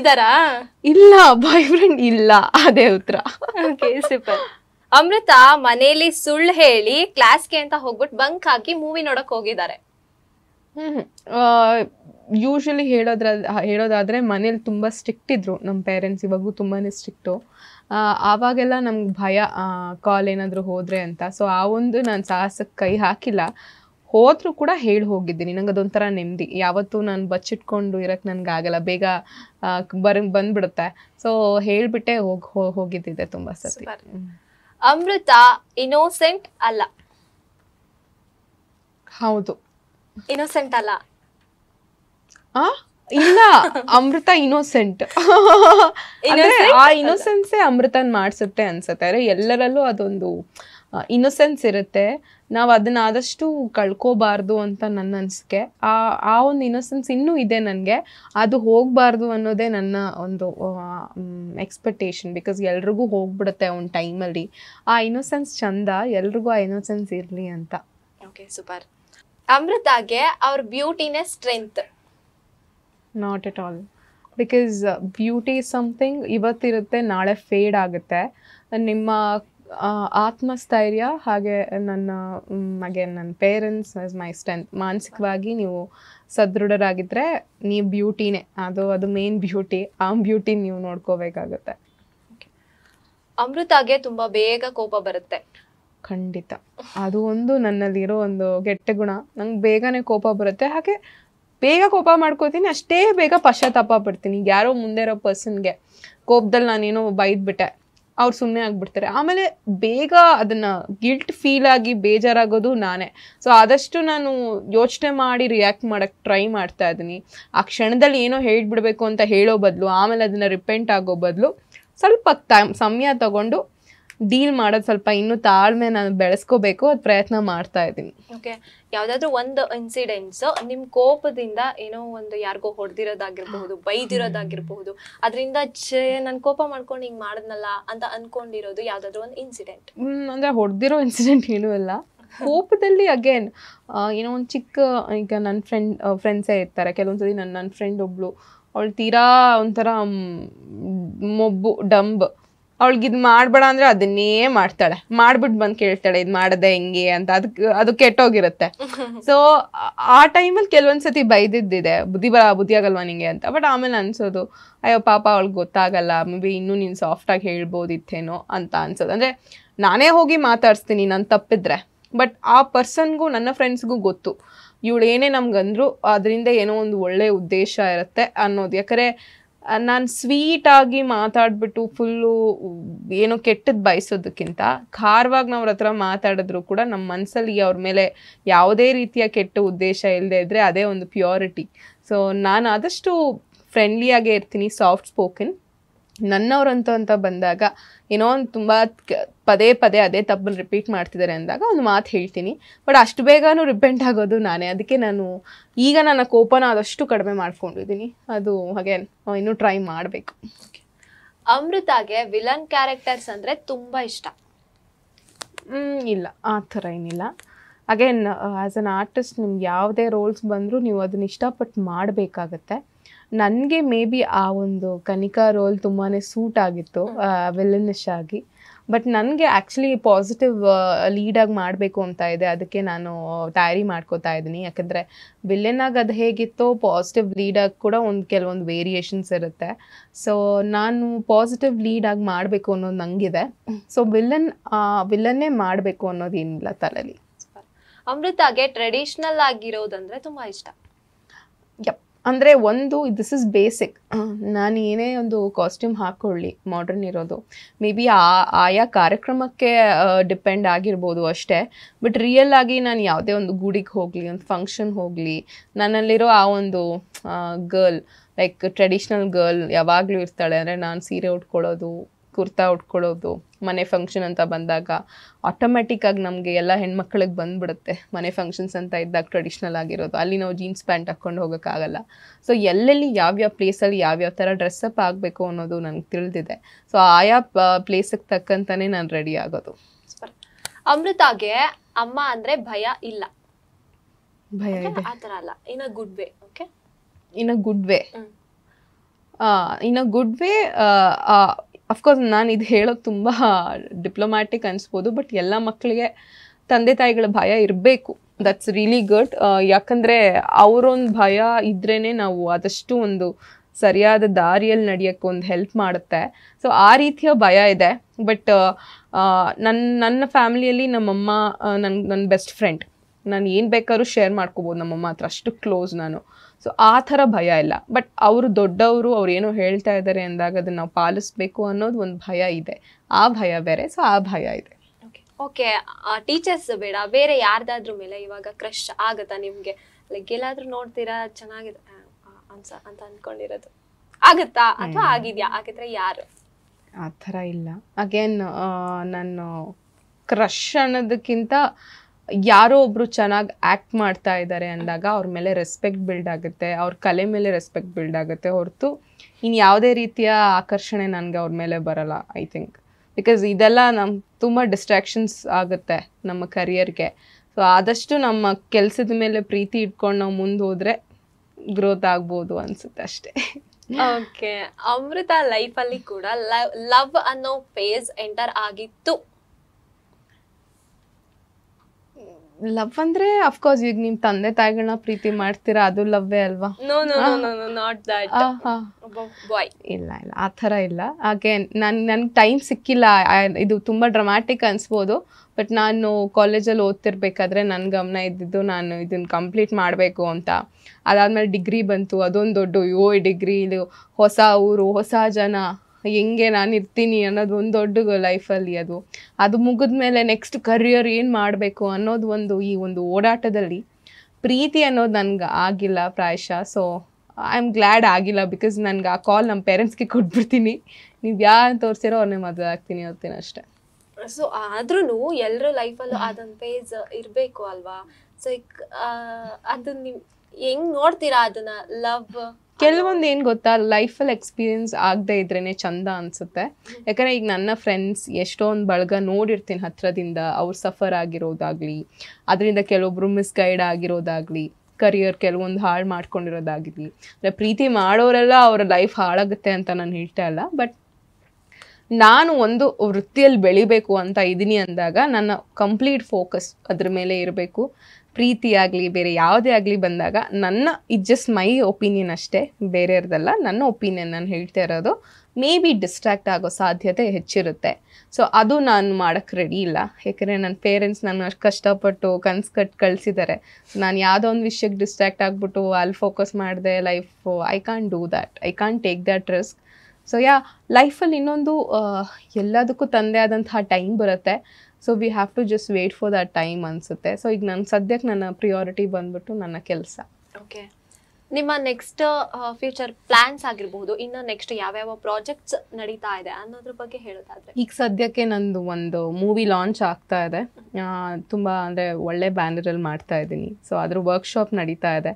ಇದರ ಇಲ್ಲ ಬಾಯ್ ಫ್ರೆಂಡ್ ಇಲ್ಲ ಅದೇ ಉತ್ತರ ಓಕೆ ಸೂಪರ್ ಅಮೃತ ಮನೆಯಲ್ಲಿ ಸುಳ್ಳು ಹೇಳಿ ಕ್ಲಾಸ್ಗೆ ಅಂತ ಹೋಗ್ಬಿಟ್ಟು ಬಂಕ್ ಹಾಕಿ ಮೂವಿ ನೋಡಕ್ ಹೋಗಿದ್ದಾರೆ ಯೂಶ್ವಲಿ ಹೇಳೋದ್ರ ಹೇಳೋದಾದ್ರೆ ಮನೇಲಿ ತುಂಬಾ ಸ್ಟ್ರಿಕ್ಟ್ ಇದ್ರು ನಮ್ಮ ಪೇರೆಂಟ್ಸ್ ಇವಾಗೂ ತುಂಬಾ ಸ್ಟ್ರಿಕ್ಟು ಆವಾಗೆಲ್ಲ ನಮ್ಗೆ ಭಯ ಕಾಲ್ ಏನಾದರೂ ಹೋದ್ರೆ ಅಂತ ಸೊ ಆ ಒಂದು ನಾನು ಸಾಹಸಕ್ಕೆ ಕೈ ಹಾಕಿಲ್ಲ ಹೋದರೂ ಕೂಡ ಹೇಳಿ ಹೋಗಿದ್ದೀನಿ ನಂಗೆ ಅದೊಂಥರ ನೆಮ್ಮದಿ ಯಾವತ್ತೂ ನಾನು ಬಚ್ಚಿಟ್ಕೊಂಡು ಇರೋಕ್ಕೆ ಆಗಲ್ಲ ಬೇಗ ಬರ ಬಂದ್ಬಿಡುತ್ತೆ ಸೊ ಹೇಳ್ಬಿಟ್ಟೆ ಹೋಗಿ ಹೋಗಿದ್ದಿದೆ ತುಂಬಾ ಸರಿ ಅಮೃತ ಇನ್ನೋಸೆಂಟ್ ಅಲ್ಲ ಹೌದು ಇನೋಸೆಂಟ್ ಅಲ್ಲ ಇಲ್ಲ ಅಮೃತ ಇನೋಸೆಂಟ್ (laughs) ಆ ಇನ್ನೋಸೆನ್ಸೇ ಅಮೃತನ್ ಮಾಡಿಸುತ್ತೆ ಅನ್ಸುತ್ತೆ ಎಲ್ಲರಲ್ಲೂ ಅದೊಂದು ಇನ್ನೊಸೆನ್ಸ್ ಇರುತ್ತೆ ನಾವು ಅದನ್ನ ಆದಷ್ಟು ಕಳ್ಕೋಬಾರ್ದು ಅಂತ ನನ್ನ ಅನ್ಸಿಕೆ ಆ ಆ ಒಂದು ಇನ್ನೊಸೆನ್ಸ್ ಇನ್ನೂ ಇದೆ ನನಗೆ ಅದು ಹೋಗ್ಬಾರ್ದು ಅನ್ನೋದೇ ನನ್ನ ಒಂದು ಎಕ್ಸ್ಪೆಕ್ಟೇಷನ್ ಬಿಕಾಸ್ ಎಲ್ರಿಗೂ ಹೋಗ್ಬಿಡುತ್ತೆ ಒಂದು ಟೈಮಲ್ಲಿ ಆ ಇನ್ನೊಸೆನ್ಸ್ ಚಂದ ಎಲ್ರಿಗೂ ಆ ಇನ್ನೊಸೆನ್ಸ್ ಇರಲಿ ಅಂತ ಓಕೆ ಸೂಪರ್ ಅಮೃತಾಗೆ ಅವ್ರ ಬ್ಯೂಟಿನೇ strength not at all because beauty something ಇವತ್ತಿರುತ್ತೆ ನಾಳೆ ಫೇಡ್ ಆಗುತ್ತೆ ನಿಮ್ಮ ಆತ್ಮಸ್ಥೈರ್ಯ ಹಾಗೆ ನನ್ನ ಹಾಗೆ ನನ್ನ ಪೇರೆಂಟ್ಸ್ ಆಸ್ ಮೈ ಸ್ಟ್ರೆಂತ್ ಮಾನಸಿಕವಾಗಿ ನೀವು ಸದೃಢರಾಗಿದ್ದರೆ ನೀವು ಬ್ಯೂಟಿನೇ ಅದು ಅದು ಮೇನ್ ಬ್ಯೂಟಿ ಆ ಬ್ಯೂಟಿ ನೀವು ನೋಡ್ಕೋಬೇಕಾಗುತ್ತೆ ಅಮೃತಾಗೆ ತುಂಬ ಬೇಗ ಕೋಪ ಬರುತ್ತೆ ಖಂಡಿತ ಅದು ಒಂದು ನನ್ನಲ್ಲಿರೋ ಒಂದು ಕೆಟ್ಟ ಗುಣ ನಂಗೆ ಬೇಗನೆ ಕೋಪ ಬರುತ್ತೆ ಹಾಗೆ ಬೇಗ ಕೋಪ ಮಾಡ್ಕೋತೀನಿ ಅಷ್ಟೇ ಬೇಗ ಪಶ್ಚಾತ್ತಾಪ ಪಡ್ತೀನಿ ಯಾರೋ ಮುಂದೆ ಇರೋ ಪರ್ಸನ್ಗೆ ಕೋಪದಲ್ಲಿ ನಾನೇನೋ ಬೈದ್ಬಿಟ್ಟೆ ಅವ್ರು ಸುಮ್ಮನೆ ಆಗಿಬಿಡ್ತಾರೆ ಆಮೇಲೆ ಬೇಗ ಅದನ್ನು ಗಿಲ್ಟ್ ಫೀಲ್ ಆಗಿ ಬೇಜಾರಾಗೋದು ನಾನೇ ಸೊ ಆದಷ್ಟು ನಾನು ಯೋಚನೆ ಮಾಡಿ ರಿಯಾಕ್ಟ್ ಮಾಡೋಕ್ಕೆ ಟ್ರೈ ಮಾಡ್ತಾ ಇದ್ದೀನಿ ಆ ಕ್ಷಣದಲ್ಲಿ ಏನೋ ಹೇಳಿಬಿಡ್ಬೇಕು ಅಂತ ಹೇಳೋ ಬದಲು ಆಮೇಲೆ ಅದನ್ನು ರಿಪೆಂಟ್ ಆಗೋ ಬದಲು ಸ್ವಲ್ಪ ಟೈಮ್ ಸಮಯ ತಗೊಂಡು ಡೀಲ್ ಮಾಡೋದು ಸ್ವಲ್ಪ ಇನ್ನೂ ತಾಳ್ಮೆ ನಾನು ಬೆಳೆಸ್ಕೋಬೇಕು ಅದು ಪ್ರಯತ್ನ ಮಾಡ್ತಾ ಇದ್ದೀನಿ ಓಕೆ ಯಾವುದಾದ್ರೂ ಒಂದು ಇನ್ಸಿಡೆಂಟ್ಸ್ ನಿಮ್ಮ ಕೋಪದಿಂದ ಏನೋ ಒಂದು ಯಾರಿಗೋ ಹೊಡೆದಿರೋದಾಗಿರ್ಬಹುದು ಬೈದಿರೋದಾಗಿರಬಹುದು ಅದರಿಂದ ಛೇ ನಾನು ಕೋಪ ಮಾಡ್ಕೊಂಡು ಹಿಂಗೆ ಮಾಡಿದ್ನಲ್ಲ ಅಂತ ಅಂದ್ಕೊಂಡಿರೋದು ಯಾವುದಾದ್ರೂ ಒಂದು ಇನ್ಸಿಡೆಂಟ್ ಅಂದರೆ ಹೊಡೆದಿರೋ ಇನ್ಸಿಡೆಂಟ್ ಏನೂ ಇಲ್ಲ ಕೋಪದಲ್ಲಿ ಅಗೇನ್ ಏನೋ ಒಂದು ಚಿಕ್ಕ ಈಗ ನನ್ನ ಫ್ರೆಂಡ್ ಫ್ರೆಂಡ್ಸೇ ಇರ್ತಾರೆ ಕೆಲವೊಂದ್ಸತಿ ನನ್ನ ನನ್ನ ಫ್ರೆಂಡ್ ಒಬ್ಳು ಅವಳು ತೀರಾ ಒಂಥರ ಮೊಬ್ಬು ಡಂಬ್ ಅವಳಿಗೆ ಇದು ಮಾಡಬೇಡ ಅಂದ್ರೆ ಅದನ್ನೇ ಮಾಡ್ತಾಳೆ ಮಾಡ್ಬಿಟ್ಟು ಬಂದು ಕೇಳ್ತಾಳೆ ಇದು ಮಾಡದೆ ಹೆಂಗೆ ಅಂತ ಅದಕ್ಕೆ ಅದು ಕೆಟ್ಟೋಗಿರುತ್ತೆ ಸೊ (laughs) ಆ ಟೈಮಲ್ಲಿ ಕೆಲವೊಂದ್ಸತಿ ಬೈದಿದ್ದಿದೆ ಬುದ್ಧಿ ಬುದ್ಧಿ ಬುದ್ಧಿಯಾಗಲ್ವಾ ನಿಂಗೆ ಅಂತ ಬಟ್ ಆಮೇಲೆ ಅನ್ಸೋದು ಅಯ್ಯೋ ಪಾಪ ಅವಳಿಗೆ ಗೊತ್ತಾಗಲ್ಲ ಮೇ ಬಿ ಇನ್ನೂ ನೀನು ಸಾಫ್ಟಾಗಿ ಹೇಳ್ಬೋದಿತ್ತೇನೋ ಅಂತ ಅನ್ಸೋದು ಅಂದರೆ ನಾನೇ ಹೋಗಿ ಮಾತಾಡಿಸ್ತೀನಿ ನಾನು ತಪ್ಪಿದ್ರೆ ಬಟ್ ಆ ಪರ್ಸನ್ಗೂ ನನ್ನ ಫ್ರೆಂಡ್ಸ್ಗೂ ಗೊತ್ತು ಇವಳು ಏನೇ ನಮ್ಗಂದ್ರು ಅದರಿಂದ ಏನೋ ಒಂದು ಒಳ್ಳೆಯ ಉದ್ದೇಶ ಇರುತ್ತೆ ಅನ್ನೋದು ಯಾಕಂದರೆ ನಾನು ಸ್ವೀಟ್ ಆಗಿ ಮಾತಾಡ್ಬಿಟ್ಟು ಫುಲ್ಲು ಏನೋ ಕೆಟ್ಟದ್ದು ಬಯಸೋದಕ್ಕಿಂತ ಖಾರವಾಗಿ ಅವ್ರ ಹತ್ರ ಮಾತಾಡಿದ್ರು ಕೂಡ ನಮ್ಮ ಮನಸ್ಸಲ್ಲಿ ಅವ್ರ ಮೇಲೆ ಯಾವುದೇ ರೀತಿಯ ಕೆಟ್ಟ ಉದ್ದೇಶ ಇಲ್ಲದೆ ಇದ್ದರೆ ಅದೇ ಒಂದು ಪ್ಯೂರಿಟಿ ಸೊ ನಾನು ಆದಷ್ಟು ಫ್ರೆಂಡ್ಲಿಯಾಗೇ ಇರ್ತೀನಿ ಸಾಫ್ಟ್ ಸ್ಪೋಕನ್ ನನ್ನವ್ರಂತ ಅಂತ ಬಂದಾಗ ಏನೋ ಒಂದು ತುಂಬ ಪದೇ ಪದೇ ಅದೇ ತಪ್ಪನ್ನು ರಿಪೀಟ್ ಮಾಡ್ತಿದ್ದಾರೆ ಅಂದಾಗ ಒಂದು ಮಾತು ಹೇಳ್ತೀನಿ ಬಟ್ ಅಷ್ಟು ಬೇಗನೂ ರಿಪೆಂಟ್ ಆಗೋದು ನಾನೇ ಅದಕ್ಕೆ ನಾನು ಈಗ ನನ್ನ ಕೋಪನ ಆದಷ್ಟು ಕಡಿಮೆ ಮಾಡ್ಕೊಂಡಿದ್ದೀನಿ ಅದು ಹಾಗೆ ಇನ್ನೂ ಟ್ರೈ ಮಾಡಬೇಕು ಅಮೃತಾಗೆ ವಿಲನ್ ಕ್ಯಾರೆಕ್ಟರ್ಸ್ ಅಂದರೆ ತುಂಬ ಇಷ್ಟ ಹ್ಞೂ ಇಲ್ಲ ಆ ಥರ ಏನಿಲ್ಲ ಅಗೇನ್ ಆ್ಯಸ್ ಅನ್ ಆರ್ಟಿಸ್ಟ್ ನಿಮ್ಗೆ ಯಾವುದೇ ರೋಲ್ಸ್ ಬಂದರೂ ನೀವು ಅದನ್ನ ಇಷ್ಟಪಟ್ಟು ಮಾಡಬೇಕಾಗತ್ತೆ ನನಗೆ ಮೇ ಬಿ ಆ ಒಂದು ಕನಿಕಾ ರೋಲ್ ತುಂಬಾ ಸೂಟ್ ಆಗಿತ್ತು ವಿಲನಿಶ್ ಆಗಿ ಬಟ್ ನನಗೆ ಆ್ಯಕ್ಚುಲಿ ಪಾಸಿಟಿವ್ ಲೀಡಾಗಿ ಮಾಡಬೇಕು ಅಂತ ಇದೆ ಅದಕ್ಕೆ ನಾನು ತಯಾರಿ ಮಾಡ್ಕೋತಾ ಇದ್ದೀನಿ ಯಾಕಂದರೆ ವಿಲನ್ನಾಗಿ ಅದು ಹೇಗಿತ್ತೋ ಪಾಸಿಟಿವ್ ಲೀಡಾಗಿ ಕೂಡ ಒಂದು ಕೆಲವೊಂದು ವೇರಿಯೇಷನ್ಸ್ ಇರುತ್ತೆ ಸೊ ನಾನು ಪಾಸಿಟಿವ್ ಲೀಡಾಗಿ ಮಾಡಬೇಕು ಅನ್ನೋದು ನನಗಿದೆ ಸೊ ವಿಲ್ಲನ್ ವಿಲ್ಲನ್ನೇ ಮಾಡಬೇಕು ಅನ್ನೋದೇನಿಲ್ಲ ತಲೆಯಲ್ಲಿ ಅಮೃತಾಗೆ ಟ್ರೆಡಿಷ್ನಲ್ ಆಗಿರೋದಂದರೆ ತುಂಬ ಇಷ್ಟ ಯಪ್ ಅಂದರೆ ಒಂದು ದಿಸ್ ಇಸ್ ಬೇಸಿಕ್ ನಾನು ಏನೇ ಒಂದು ಕಾಸ್ಟ್ಯೂಮ್ ಹಾಕ್ಕೊಳ್ಳಿ ಮಾಡ್ರನ್ ಇರೋದು ಮೇ ಬಿ ಆ ಆಯಾ ಕಾರ್ಯಕ್ರಮಕ್ಕೆ ಡಿಪೆಂಡ್ ಆಗಿರ್ಬೋದು ಅಷ್ಟೇ ಬಟ್ ರಿಯಲ್ ಆಗಿ ನಾನು ಯಾವುದೇ ಒಂದು ಗುಡಿಗೆ ಹೋಗಲಿ ಒಂದು ಫಂಕ್ಷನ್ ಹೋಗಲಿ ನನ್ನಲ್ಲಿರೋ ಆ ಒಂದು ಗರ್ಲ್ ಲೈಕ್ ಟ್ರೆಡಿಷ್ನಲ್ ಗರ್ಲ್ ಯಾವಾಗಲೂ ಇರ್ತಾಳೆ ಅಂದರೆ ನಾನು ಸೀರೆ ಉಟ್ಕೊಳ್ಳೋದು ಕುರ್ತಾ ಉಟ್ಕೊಳ್ಳೋದು ಮನೆ ಫಂಕ್ಷನ್ ಅಂತ ಬಂದಾಗ ಆಟೋಮ್ಯಾಟಿಕ್ಕಾಗಿ ನಮಗೆ ಎಲ್ಲ ಹೆಣ್ಮಕ್ಳಿಗೆ ಬಂದ್ಬಿಡುತ್ತೆ ಮನೆ ಫಂಕ್ಷನ್ಸ್ ಅಂತ ಇದ್ದಾಗ ಟ್ರೆಡಿಷ್ನಲ್ ಆಗಿರೋದು ಅಲ್ಲಿ ನಾವು ಜೀನ್ಸ್ ಪ್ಯಾಂಟ್ ಹಾಕ್ಕೊಂಡು ಹೋಗೋಕ್ಕಾಗಲ್ಲ ಸೊ ಎಲ್ಲೆಲ್ಲಿ ಯಾವ್ಯಾವ ಪ್ಲೇಸಲ್ಲಿ ಯಾವ್ಯಾವ ಥರ ಡ್ರೆಸ್ಅಪ್ ಆಗಬೇಕು ಅನ್ನೋದು ನನಗೆ ತಿಳಿದಿದೆ ಸೊ ಆಯಾ ಪ್ಲೇಸಿಗೆ ತಕ್ಕಂತಾನೆ ನಾನು ರೆಡಿ ಆಗೋದು ಅಮೃತಾಗೆ ಅಮ್ಮ ಅಂದರೆ ಭಯ ಇಲ್ಲ ಭಯ ಇದೆ ಆ ಥರ ಅಲ್ಲ in good way okay in good way in good way of course ನಾನು ಇದು ಹೇಳೋದು ತುಂಬ ಡಿಪ್ಲೊಮ್ಯಾಟಿಕ್ ಅನಿಸ್ಬೋದು ಬಟ್ ಎಲ್ಲ ಮಕ್ಕಳಿಗೆ ತಂದೆ ತಾಯಿಗಳ ಭಯ ಇರಬೇಕು ದಟ್ಸ್ ರಿಯಲಿ ಗುಡ್ ಯಾಕಂದರೆ ಅವರೊಂದು ಭಯ ಇದ್ರೇ ನಾವು ಆದಷ್ಟು ಒಂದು ಸರಿಯಾದ ದಾರಿಯಲ್ಲಿ ನಡೆಯೋಕ್ಕೆ ಒಂದು ಹೆಲ್ಪ್ ಮಾಡುತ್ತೆ ಸೊ ಆ ರೀತಿಯ ಭಯ ಇದೆ ಬಟ್ ನನ್ನ ನನ್ನ ಫ್ಯಾಮಿಲಿಯಲ್ಲಿ ನಮ್ಮಮ್ಮ ನನ್ನ ನನ್ನ ಬೆಸ್ಟ್ ಫ್ರೆಂಡ್ ನಾನು ಏನು ಬೇಕಾದ್ರೂ ಶೇರ್ ಮಾಡ್ಕೋಬೋದು ನಮ್ಮಮ್ಮ ಹತ್ರ ಅಷ್ಟು ಕ್ಲೋಸ್ ನಾನು ಸೊ ಆ ಥರ ಭಯ ಇಲ್ಲ ಬಟ್ ಅವರು ದೊಡ್ಡವರು ಅವ್ರು ಏನೋ ಹೇಳ್ತಾ ಇದ್ದಾರೆ ಅಂದಾಗ ಅದನ್ನು ನಾವು ಪಾಲಿಸ್ಬೇಕು ಅನ್ನೋದು ಒಂದು ಭಯ ಇದೆ ಆ ಭಯ ಬೇರೆ ಸೊ ಆ ಭಯ ಇದೆ ಓಕೆ ಟೀಚರ್ಸ್ ಬೇಡ ಬೇರೆ ಯಾರ್ದಾದ್ರೂ ಮೇಲೆ ಇವಾಗ ಕ್ರಶ್ ಆಗುತ್ತಾ ನಿಮಗೆ ಲೈಕ್ ಎಲ್ಲಾದ್ರೂ ನೋಡ್ತೀರಾ ಚೆನ್ನಾಗಿದೆ ಅಂತ ಅನ್ಕೊಂಡಿರೋದು ಆಗುತ್ತಾ ಅಥವಾ ಆಗಿದ್ಯಾ ಹಾಗಿದ್ರೆ ಯಾರು ಆ ಥರ ಇಲ್ಲ ಅಗೇನ್ ನಾನು ಕ್ರಶ್ ಅನ್ನೋದಕ್ಕಿಂತ ಯಾರೋ ಒಬ್ರು ಚೆನ್ನಾಗಿ ಆಕ್ಟ್ ಮಾಡ್ತಾ ಇದ್ದಾರೆ ಅಂದಾಗ ಅವ್ರ ಮೇಲೆ ರೆಸ್ಪೆಕ್ಟ್ ಬಿಲ್ಡ್ ಆಗುತ್ತೆ ಅವ್ರ ಕಲೆ ಮೇಲೆ ರೆಸ್ಪೆಕ್ಟ್ ಬಿಲ್ಡ್ ಆಗುತ್ತೆ ಹೊರತು ಇನ್ ಯಾವುದೇ ರೀತಿಯ ಆಕರ್ಷಣೆ ನನಗೆ ಅವ್ರ ಮೇಲೆ ಬರಲ್ಲ ಐ ಥಿಂಕ್ ಬಿಕಾಸ್ ಇದೆಲ್ಲ ನಮ್ಮ ತುಂಬ ಡಿಸ್ಟ್ರಾಕ್ಷನ್ಸ್ ಆಗುತ್ತೆ ನಮ್ಮ ಕರಿಯರ್ಗೆ ಸೊ ಆದಷ್ಟು ನಮ್ಮ ಕೆಲಸದ ಮೇಲೆ ಪ್ರೀತಿ ಇಟ್ಕೊಂಡು ನಾವು ಮುಂದೆ ಹೋದ್ರೆ ಗ್ರೋತ್ ಆಗ್ಬೋದು ಅನ್ಸುತ್ತೆ ಅಷ್ಟೇ ಓಕೆ ಅಮೃತ ಲೈಫಲ್ಲಿ ಕೂಡ ಲವ್ ಲವ್ ಅನ್ನೋ ಫೇಸ್ ಎಂಟರ್ ಆಗಿತ್ತು ಲವ್ ಅಂದ್ರೆ ಅಫ್ಕೋರ್ಸ್ ಈಗ ನಿಮ್ ತಂದೆ ತಾಯಿಗಳನ್ನ ಪ್ರೀತಿ ಮಾಡ್ತೀರಾ ಅದು ಲವ್ವೇ ಅಲ್ವಾ ಇಲ್ಲ ಇಲ್ಲ ಆ ಥರ ಇಲ್ಲ ಹಾಗೆ ನನ್ ನನ್ಗೆ ಟೈಮ್ ಸಿಕ್ಕಿಲ್ಲ ಇದು ತುಂಬಾ ಡ್ರಾಮ್ಯಾಟಿಕ್ ಅನ್ಸ್ಬೋದು ಬಟ್ ನಾನು ಕಾಲೇಜಲ್ಲಿ ಓದ್ತಿರ್ಬೇಕಾದ್ರೆ ನನ್ನ ಗಮನ ಇದ್ದಿದ್ದು ನಾನು ಇದನ್ನ ಕಂಪ್ಲೀಟ್ ಮಾಡಬೇಕು ಅಂತ ಅದಾದ್ಮೇಲೆ ಡಿಗ್ರಿ ಬಂತು ಅದೊಂದು ದೊಡ್ಡ ಯೋ ಡಿಗ್ರಿ ಇದು ಹೊಸ ಊರು ಹೊಸ ಜನ ಹೆಂಗೆ ನಾನು ಇರ್ತೀನಿ ಅನ್ನೋದು ಒಂದು ದೊಡ್ಡ ಲೈಫಲ್ಲಿ ಅದು ಅದು ಮುಗಿದ್ಮೇಲೆ ನೆಕ್ಸ್ಟ್ ಕರಿಯರ್ ಏನು ಮಾಡಬೇಕು ಅನ್ನೋದು ಒಂದು ಈ ಒಂದು ಓಡಾಟದಲ್ಲಿ ಪ್ರೀತಿ ಅನ್ನೋದು ನನಗೆ ಆಗಿಲ್ಲ ಪ್ರಾಯಶಃ ಸೊ ಐ ಆಮ್ ಗ್ಲ್ಯಾಡ್ ಆಗಿಲ್ಲ ಬಿಕಾಸ್ ನನಗೆ ಆ ಕಾಲ್ ನಮ್ಮ ಪೇರೆಂಟ್ಸ್ಗೆ ಕೊಟ್ಬಿಡ್ತೀನಿ ನೀವು ಯಾರು ತೋರಿಸಿರೋ ಅವ್ರನ್ನೇ ಮದುವೆ ಆಗ್ತೀನಿ ಅವತ್ತಿನ ಅಷ್ಟೇ ಸೊ ಆದ್ರೂ ಎಲ್ಲರ ಲೈಫಲ್ಲೂ ಅದೊಂದು ಫೇಸ್ ಇರಬೇಕು ಅಲ್ವಾ ಸೊ ಅದನ್ನ ನೀವು ಹೆಂಗ್ ನೋಡ್ತೀರಾ ಅದನ್ನ ಲವ್ ಕೆಲವೊಂದು ಏನು ಗೊತ್ತಾ ಲೈಫಲ್ಲಿ ಎಕ್ಸ್ಪೀರಿಯನ್ಸ್ ಆಗದೆ ಇದ್ರೇ ಚಂದ ಅನಿಸುತ್ತೆ ಯಾಕಂದರೆ ಈಗ ನನ್ನ ಫ್ರೆಂಡ್ಸ್ ಎಷ್ಟೊಂದು ಬಳಗ ನೋಡಿರ್ತೀನಿ ಹತ್ರದಿಂದ ಅವ್ರು ಸಫರ್ ಆಗಿರೋದಾಗಲಿ ಅದರಿಂದ ಕೆಲವೊಬ್ರು ಮಿಸ್ಗೈಡ್ ಆಗಿರೋದಾಗಲಿ ಕರಿಯರ್ ಕೆಲವೊಂದು ಹಾಳು ಮಾಡ್ಕೊಂಡಿರೋದಾಗಿರಲಿ ಅಂದರೆ ಪ್ರೀತಿ ಮಾಡೋರೆಲ್ಲ ಅವರ ಲೈಫ್ ಹಾಳಾಗುತ್ತೆ ಅಂತ ನಾನು ಹೇಳ್ತಾ ಇಲ್ಲ ಬಟ್ ನಾನು ಒಂದು ವೃತ್ತಿಯಲ್ಲಿ ಬೆಳಿಬೇಕು ಅಂತ ಇದ್ದೀನಿ ಅಂದಾಗ ನನ್ನ ಕಂಪ್ಲೀಟ್ ಫೋಕಸ್ ಅದ್ರ ಮೇಲೆ ಇರಬೇಕು ಪ್ರೀತಿ ಆಗಲಿ ಬೇರೆ ಯಾವುದೇ ಆಗಲಿ ಬಂದಾಗ ನನ್ನ ಇಟ್ ಜಸ್ಟ್ ಮೈ ಒಪಿನಿಯನ್ ಅಷ್ಟೇ ಬೇರೆಯವ್ರದ್ದಲ್ಲ ನನ್ನ ಒಪಿನಿಯನ್ ನಾನು ಹೇಳ್ತಾ ಇರೋದು ಮೇ ಬಿ ಡಿಸ್ಟ್ರಾಕ್ಟ್ ಆಗೋ ಸಾಧ್ಯತೆ ಹೆಚ್ಚಿರುತ್ತೆ ಸೊ ಅದು ನಾನು ಮಾಡೋಕ್ಕೆ ರೆಡಿ ಇಲ್ಲ ಯಾಕೆಂದರೆ ನನ್ನ ಪೇರೆಂಟ್ಸ್ ನನ್ನ ಅಷ್ಟು ಕಷ್ಟಪಟ್ಟು ಕನ್ಸು ಕಟ್ ಕಳಿಸಿದ್ದಾರೆ ನಾನು ಯಾವುದೋ ಒಂದು ವಿಷಯಕ್ಕೆ ಡಿಸ್ಟ್ರಾಕ್ಟ್ ಆಗಿಬಿಟ್ಟು ಅಲ್ಲಿ ಫೋಕಸ್ ಮಾಡಿದೆ life I can't do that I can't take that risk so yeah ಲೈಫಲ್ಲಿ ಇನ್ನೊಂದು ಎಲ್ಲದಕ್ಕೂ ತಂದೆ ಆದಂತಹ ಟೈಮ್ ಬರುತ್ತೆ so we have to just wait for that time ಅನ್ಸುತ್ತೆ ಸೊ ಈಗ ನನ್ನ ಸದ್ಯಕ್ಕೆ ನನ್ನ ಪ್ರಿಯಾರಿಟಿ ಬಂದ್ಬಿಟ್ಟು ನನ್ನ ಕೆಲಸ ಓಕೆ ನಿಮ್ಮ ನೆಕ್ಸ್ಟ್ ಫ್ಯೂಚರ್ ಪ್ಲಾನ್ಸ್ ಆಗಿರಬಹುದು ಇನ್ನು ನೆಕ್ಸ್ಟ್ ಯಾವ್ಯಾವ ಪ್ರಾಜೆಕ್ಟ್ಸ್ ನಡೀತಾ ಇದೆ ಅನ್ನೋದ್ರ ಬಗ್ಗೆ ಹೇಳೋದಾದ್ರೆ ಈಗ ಸದ್ಯಕ್ಕೆ ನಂದು ಒಂದು ಮೂವಿ ಲಾಂಚ್ ಆಗ್ತಾ ಇದೆ ತುಂಬ ಅಂದರೆ ಒಳ್ಳೆ ಬ್ಯಾನರಲ್ಲಿ ಮಾಡ್ತಾ ಇದ್ದೀನಿ ಸೊ ಅದ್ರ ವರ್ಕ್ಶಾಪ್ ನಡೀತಾ ಇದೆ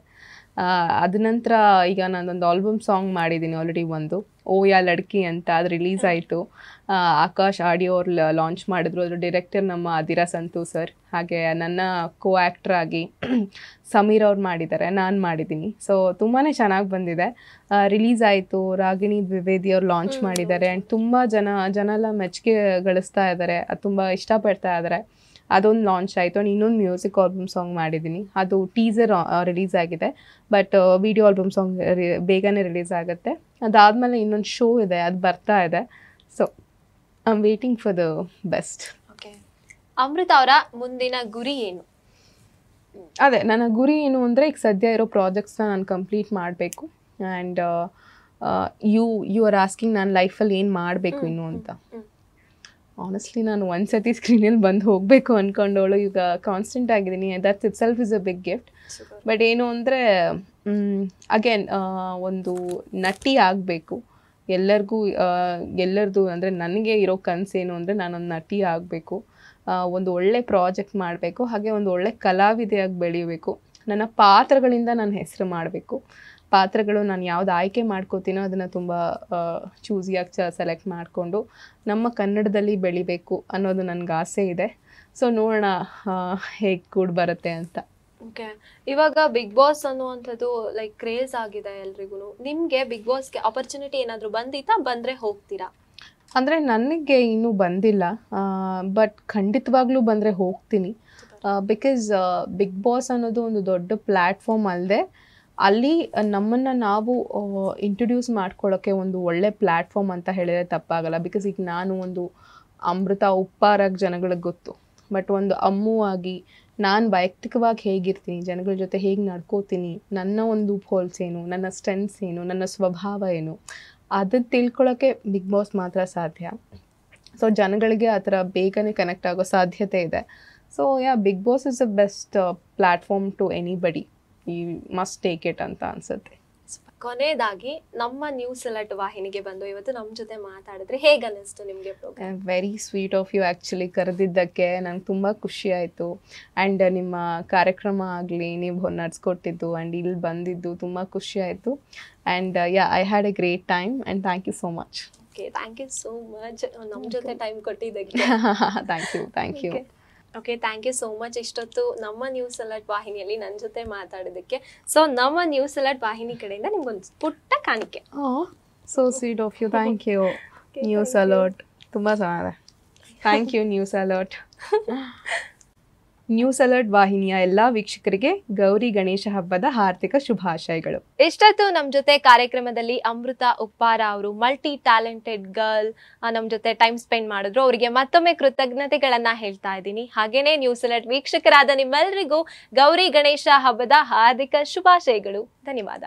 ಅದ ನಂತರ ಈಗ ನಾನೊಂದು ಆಲ್ಬಮ್ ಸಾಂಗ್ ಮಾಡಿದ್ದೀನಿ ಆಲ್ರೆಡಿ ಒಂದು ಓ ಯಾ ಲಡ್ಕಿ ಅಂತ ಅದು ರಿಲೀಸ್ ಆಯಿತು ಆಕಾಶ್ ಆಡಿಯೋ ಅವ್ರು ಲಾಂಚ್ ಮಾಡಿದ್ರು ಅದ್ರ ಡಿರೆಕ್ಟರ್ ನಮ್ಮ ಅದಿರಾ ಸಂತು ಸರ್ ಹಾಗೆ ನನ್ನ ಕೋ ಆ್ಯಕ್ಟ್ರ್ ಆಗಿ (clears throat) ಸಮೀರ್ ಅವ್ರು ಮಾಡಿದ್ದಾರೆ ನಾನು ಮಾಡಿದ್ದೀನಿ ಸೊ ತುಂಬಾ ಚೆನ್ನಾಗಿ ಬಂದಿದೆ ರಿಲೀಸ್ ಆಯಿತು ರಾಗಿಣಿ ದ್ವಿವೇದಿ ಅವ್ರು ಲಾಂಚ್ ಮಾಡಿದ್ದಾರೆ ಆ್ಯಂಡ್ ತುಂಬ ಜನ ಜನ ಎಲ್ಲ ಮೆಚ್ಚುಗೆ ಗಳಿಸ್ತಾ ಇದ್ದಾರೆ ಅದು ತುಂಬ ಇಷ್ಟಪಡ್ತಾ ಇದ್ದಾರೆ ಅದೊಂದು ಲಾಂಚ್ ಆಯಿತು ಆ್ಯಂಡ್ ಇನ್ನೊಂದು ಮ್ಯೂಸಿಕ್ ಆಲ್ಬಮ್ ಸಾಂಗ್ ಮಾಡಿದ್ದೀನಿ ಅದು ಟೀಸರ್ ರಿಲೀಸ್ ಆಗಿದೆ ಬಟ್ ವಿಡಿಯೋ ಆಲ್ಬಮ್ ಸಾಂಗ್ ಬೇಗನೆ ರಿಲೀಸ್ ಆಗುತ್ತೆ ಅದಾದಮೇಲೆ ಇನ್ನೊಂದು ಶೋ ಇದೆ ಅದು ಬರ್ತಾ ಇದೆ so I am waiting for the best okay Amrutha ಅವರ ಮುಂದಿನ ಗುರಿ ಏನು ಅದೇ ನನ್ನ ಗುರಿ ಏನು ಅಂದರೆ ಈಗ ಸದ್ಯ ಇರೋ ಪ್ರಾಜೆಕ್ಟ್ಸ್ನ ನಾನು ಕಂಪ್ಲೀಟ್ ಮಾಡಬೇಕು and you you are asking ನಾನು ಲೈಫಲ್ಲಿ ಏನು ಮಾಡಬೇಕು ಇನ್ನು ಅಂತ ಆನೆಸ್ಟ್ಲಿ ನಾನು ಒಂದು ಸತಿ ಸ್ಕ್ರೀನಲ್ಲಿ ಬಂದು ಹೋಗಬೇಕು ಅಂದ್ಕೊಂಡವಳು ಈಗ ಕಾನ್ಸ್ಟೆಂಟ್ ಆಗಿದ್ದೀನಿ that's it self is a big gift but ಏನು ಅಂದರೆ ಅಗೇನ್ ಒಂದು ನಟಿ ಆಗಬೇಕು ಎಲ್ಲರಿಗೂ ಎಲ್ಲರದು ಅಂದರೆ ನನಗೆ ಇರೋ ಕನಸೇನು ಅಂದರೆ ನಾನೊಂದು ನಟಿ ಆಗಬೇಕು ಒಂದು ಒಳ್ಳೆ ಪ್ರಾಜೆಕ್ಟ್ ಮಾಡಬೇಕು ಹಾಗೆ ಒಂದು ಒಳ್ಳೆ ಕಲಾವಿದೆಯಾಗಿ ಬೆಳೀಬೇಕು ನನ್ನ ಪಾತ್ರಗಳಿಂದ ನಾನು ಹೆಸರು ಮಾಡಬೇಕು ಪಾತ್ರಗಳು ನಾನು ಯಾವ್ದು ಆಯ್ಕೆ ಮಾಡ್ಕೋತೀನೋ ಅದನ್ನು ತುಂಬ ಚೂಸಿಯಾಗಿ ಚ ಸೆಲೆಕ್ಟ್ ಮಾಡಿಕೊಂಡು ನಮ್ಮ ಕನ್ನಡದಲ್ಲಿ ಬೆಳಿಬೇಕು ಅನ್ನೋದು ನನಗೆ ಆಸೆ ಇದೆ ಸೊ ನೋಡೋಣ ಹೇಗೆ ಕೂಡ ಬರುತ್ತೆ ಅಂತ ಓಕೆ ಇವಾಗ ಬಿಗ್ ಬಾಸ್ ಅನ್ನುವಂಥದ್ದು ಲೈಕ್ ಕ್ರೇಜ್ ಆಗಿದೆ ಎಲ್ರಿಗೂ ನಿಮಗೆ ಬಿಗ್ ಬಾಸ್ಗೆ ಅಪರ್ಚುನಿಟಿ ಏನಾದರೂ ಬಂದಿತ್ತಾ ಬಂದರೆ ಹೋಗ್ತೀರಾ ಅಂದರೆ ನನಗೆ ಇನ್ನೂ ಬಂದಿಲ್ಲ ಬಟ್ ಖಂಡಿತವಾಗ್ಲೂ ಬಂದರೆ ಹೋಗ್ತೀನಿ ಬಿಕಾಸ್ ಬಿಗ್ ಬಾಸ್ ಅನ್ನೋದು ಒಂದು ದೊಡ್ಡ ಪ್ಲ್ಯಾಟ್ಫಾರ್ಮ್ ಅಲ್ಲದೆ ಅಲ್ಲಿ ನಮ್ಮನ್ನು ನಾವು ಇಂಟ್ರೊಡ್ಯೂಸ್ ಮಾಡ್ಕೊಳ್ಳೋಕ್ಕೆ ಒಂದು ಒಳ್ಳೆ ಪ್ಲ್ಯಾಟ್ಫಾರ್ಮ್ ಅಂತ ಹೇಳಿದರೆ ತಪ್ಪಾಗಲ್ಲ ಬಿಕಾಸ್ ಈಗ ನಾನು ಒಂದು ಅಮೃತ ಉಪ್ಪಾರಾಗಿ ಜನಗಳಿಗೆ ಗೊತ್ತು ಬಟ್ ಒಂದು ಅಮ್ಮು ಆಗಿ ನಾನು ವೈಯಕ್ತಿಕವಾಗಿ ಹೇಗಿರ್ತೀನಿ ಜನಗಳ ಜೊತೆ ಹೇಗೆ ನಡ್ಕೋತೀನಿ ನನ್ನ ಒಂದು ಫೋಲ್ಸ್ ಏನು ನನ್ನ ಸ್ಟ್ರೆಂತ್ಸ್ ಏನು ನನ್ನ ಸ್ವಭಾವ ಏನು ಅದನ್ನು ತಿಳ್ಕೊಳ್ಳೋಕ್ಕೆ ಬಿಗ್ ಬಾಸ್ ಮಾತ್ರ ಸಾಧ್ಯ ಸೊ ಜನಗಳಿಗೆ ಆ ಥರ ಬೇಗನೆ ಕನೆಕ್ಟ್ ಆಗೋ ಸಾಧ್ಯತೆ ಇದೆ so yeah Bigg Boss is the best platform to anybody ಈ ಮಸ್ಟ್ ಟೇಕ್ ಇಟ್ ಅಂತ ಅನಿಸುತ್ತೆ ಕೊನೆಯದಾಗಿ ನಮ್ಮ ನ್ಯೂಸ್ ಅಲರ್ಟ್ ವಾಹಿನಿಗೆ ಬಂದು ಇವತ್ತು ನಮ್ಮ ಜೊತೆ ಮಾತಾಡಿದ್ರೆ ಹೇಗೆ ಅನ್ನಿಸ್ತು ನಿಮಗೆ program very sweet of you actually ಕರೆದಿದ್ದಕ್ಕೆ ನಂಗೆ ತುಂಬ ಖುಷಿ ಆಯಿತು ಆ್ಯಂಡ್ ನಿಮ್ಮ ಕಾರ್ಯಕ್ರಮ ಆಗಲಿ ನೀವು ನಡ್ಸ್ಕೊಟ್ಟಿದ್ದು ಆ್ಯಂಡ್ ಇಲ್ಲಿ ಬಂದಿದ್ದು ತುಂಬ ಖುಷಿ ಆಯಿತು and yeah I had a great time and thank you so much okay thank you so much ನಮ್ಮ ಜೊತೆ ಟೈಮ್ ಕೊಟ್ಟಿದ್ದಕ್ಕೆ thank you thank you okay thank you so much ಇಷ್ಟೊತ್ತು ನಮ್ಮ ನ್ಯೂಸ್ ಅಲರ್ಟ್ ವಾಹಿನಿಯಲ್ಲಿ ನನ್ನ ಜೊತೆ ಮಾತಾಡೋದಕ್ಕೆ ಸೊ ನಮ್ಮ ನ್ಯೂಸ್ ಅಲರ್ಟ್ ವಾಹಿನಿ ಕಡೆಯಿಂದ ನಿಮ್ಗೊಂದು ಪುಟ್ಟ ಕಾಣಿಕೆ so sweet of you thank you news alert ತುಂಬ ಚೆನ್ನಾಗಿದೆ thank you news alert news alert ವಾಹಿನಿಯ ಎಲ್ಲಾ ವೀಕ್ಷಕರಿಗೆ ಗೌರಿ ಗಣೇಶ ಹಬ್ಬದ ಹಾರ್ದಿಕ ಶುಭಾಶಯಗಳು ಎಷ್ಟೊತ್ತು ನಮ್ ಜೊತೆ ಕಾರ್ಯಕ್ರಮದಲ್ಲಿ ಅಮೃತ ಉಪ್ಪಾರ ಅವರು ಮಲ್ಟಿ ಟ್ಯಾಲೆಂಟೆಡ್ ಗರ್ಲ್ ನಮ್ ಜೊತೆ ಟೈಮ್ ಸ್ಪೆಂಡ್ ಮಾಡಿದ್ರು ಅವರಿಗೆ ಮತ್ತೊಮ್ಮೆ ಕೃತಜ್ಞತೆಗಳನ್ನ ಹೇಳ್ತಾ ಇದ್ದೀನಿ ಹಾಗೇನೆ ನ್ಯೂಸ್ ಅಲರ್ಟ್ ವೀಕ್ಷಕರಾದ ನಿಮ್ಮೆಲ್ಲರಿಗೂ ಗೌರಿ ಗಣೇಶ ಹಬ್ಬದ ಹಾರ್ದಿಕ ಶುಭಾಶಯಗಳು ಧನ್ಯವಾದ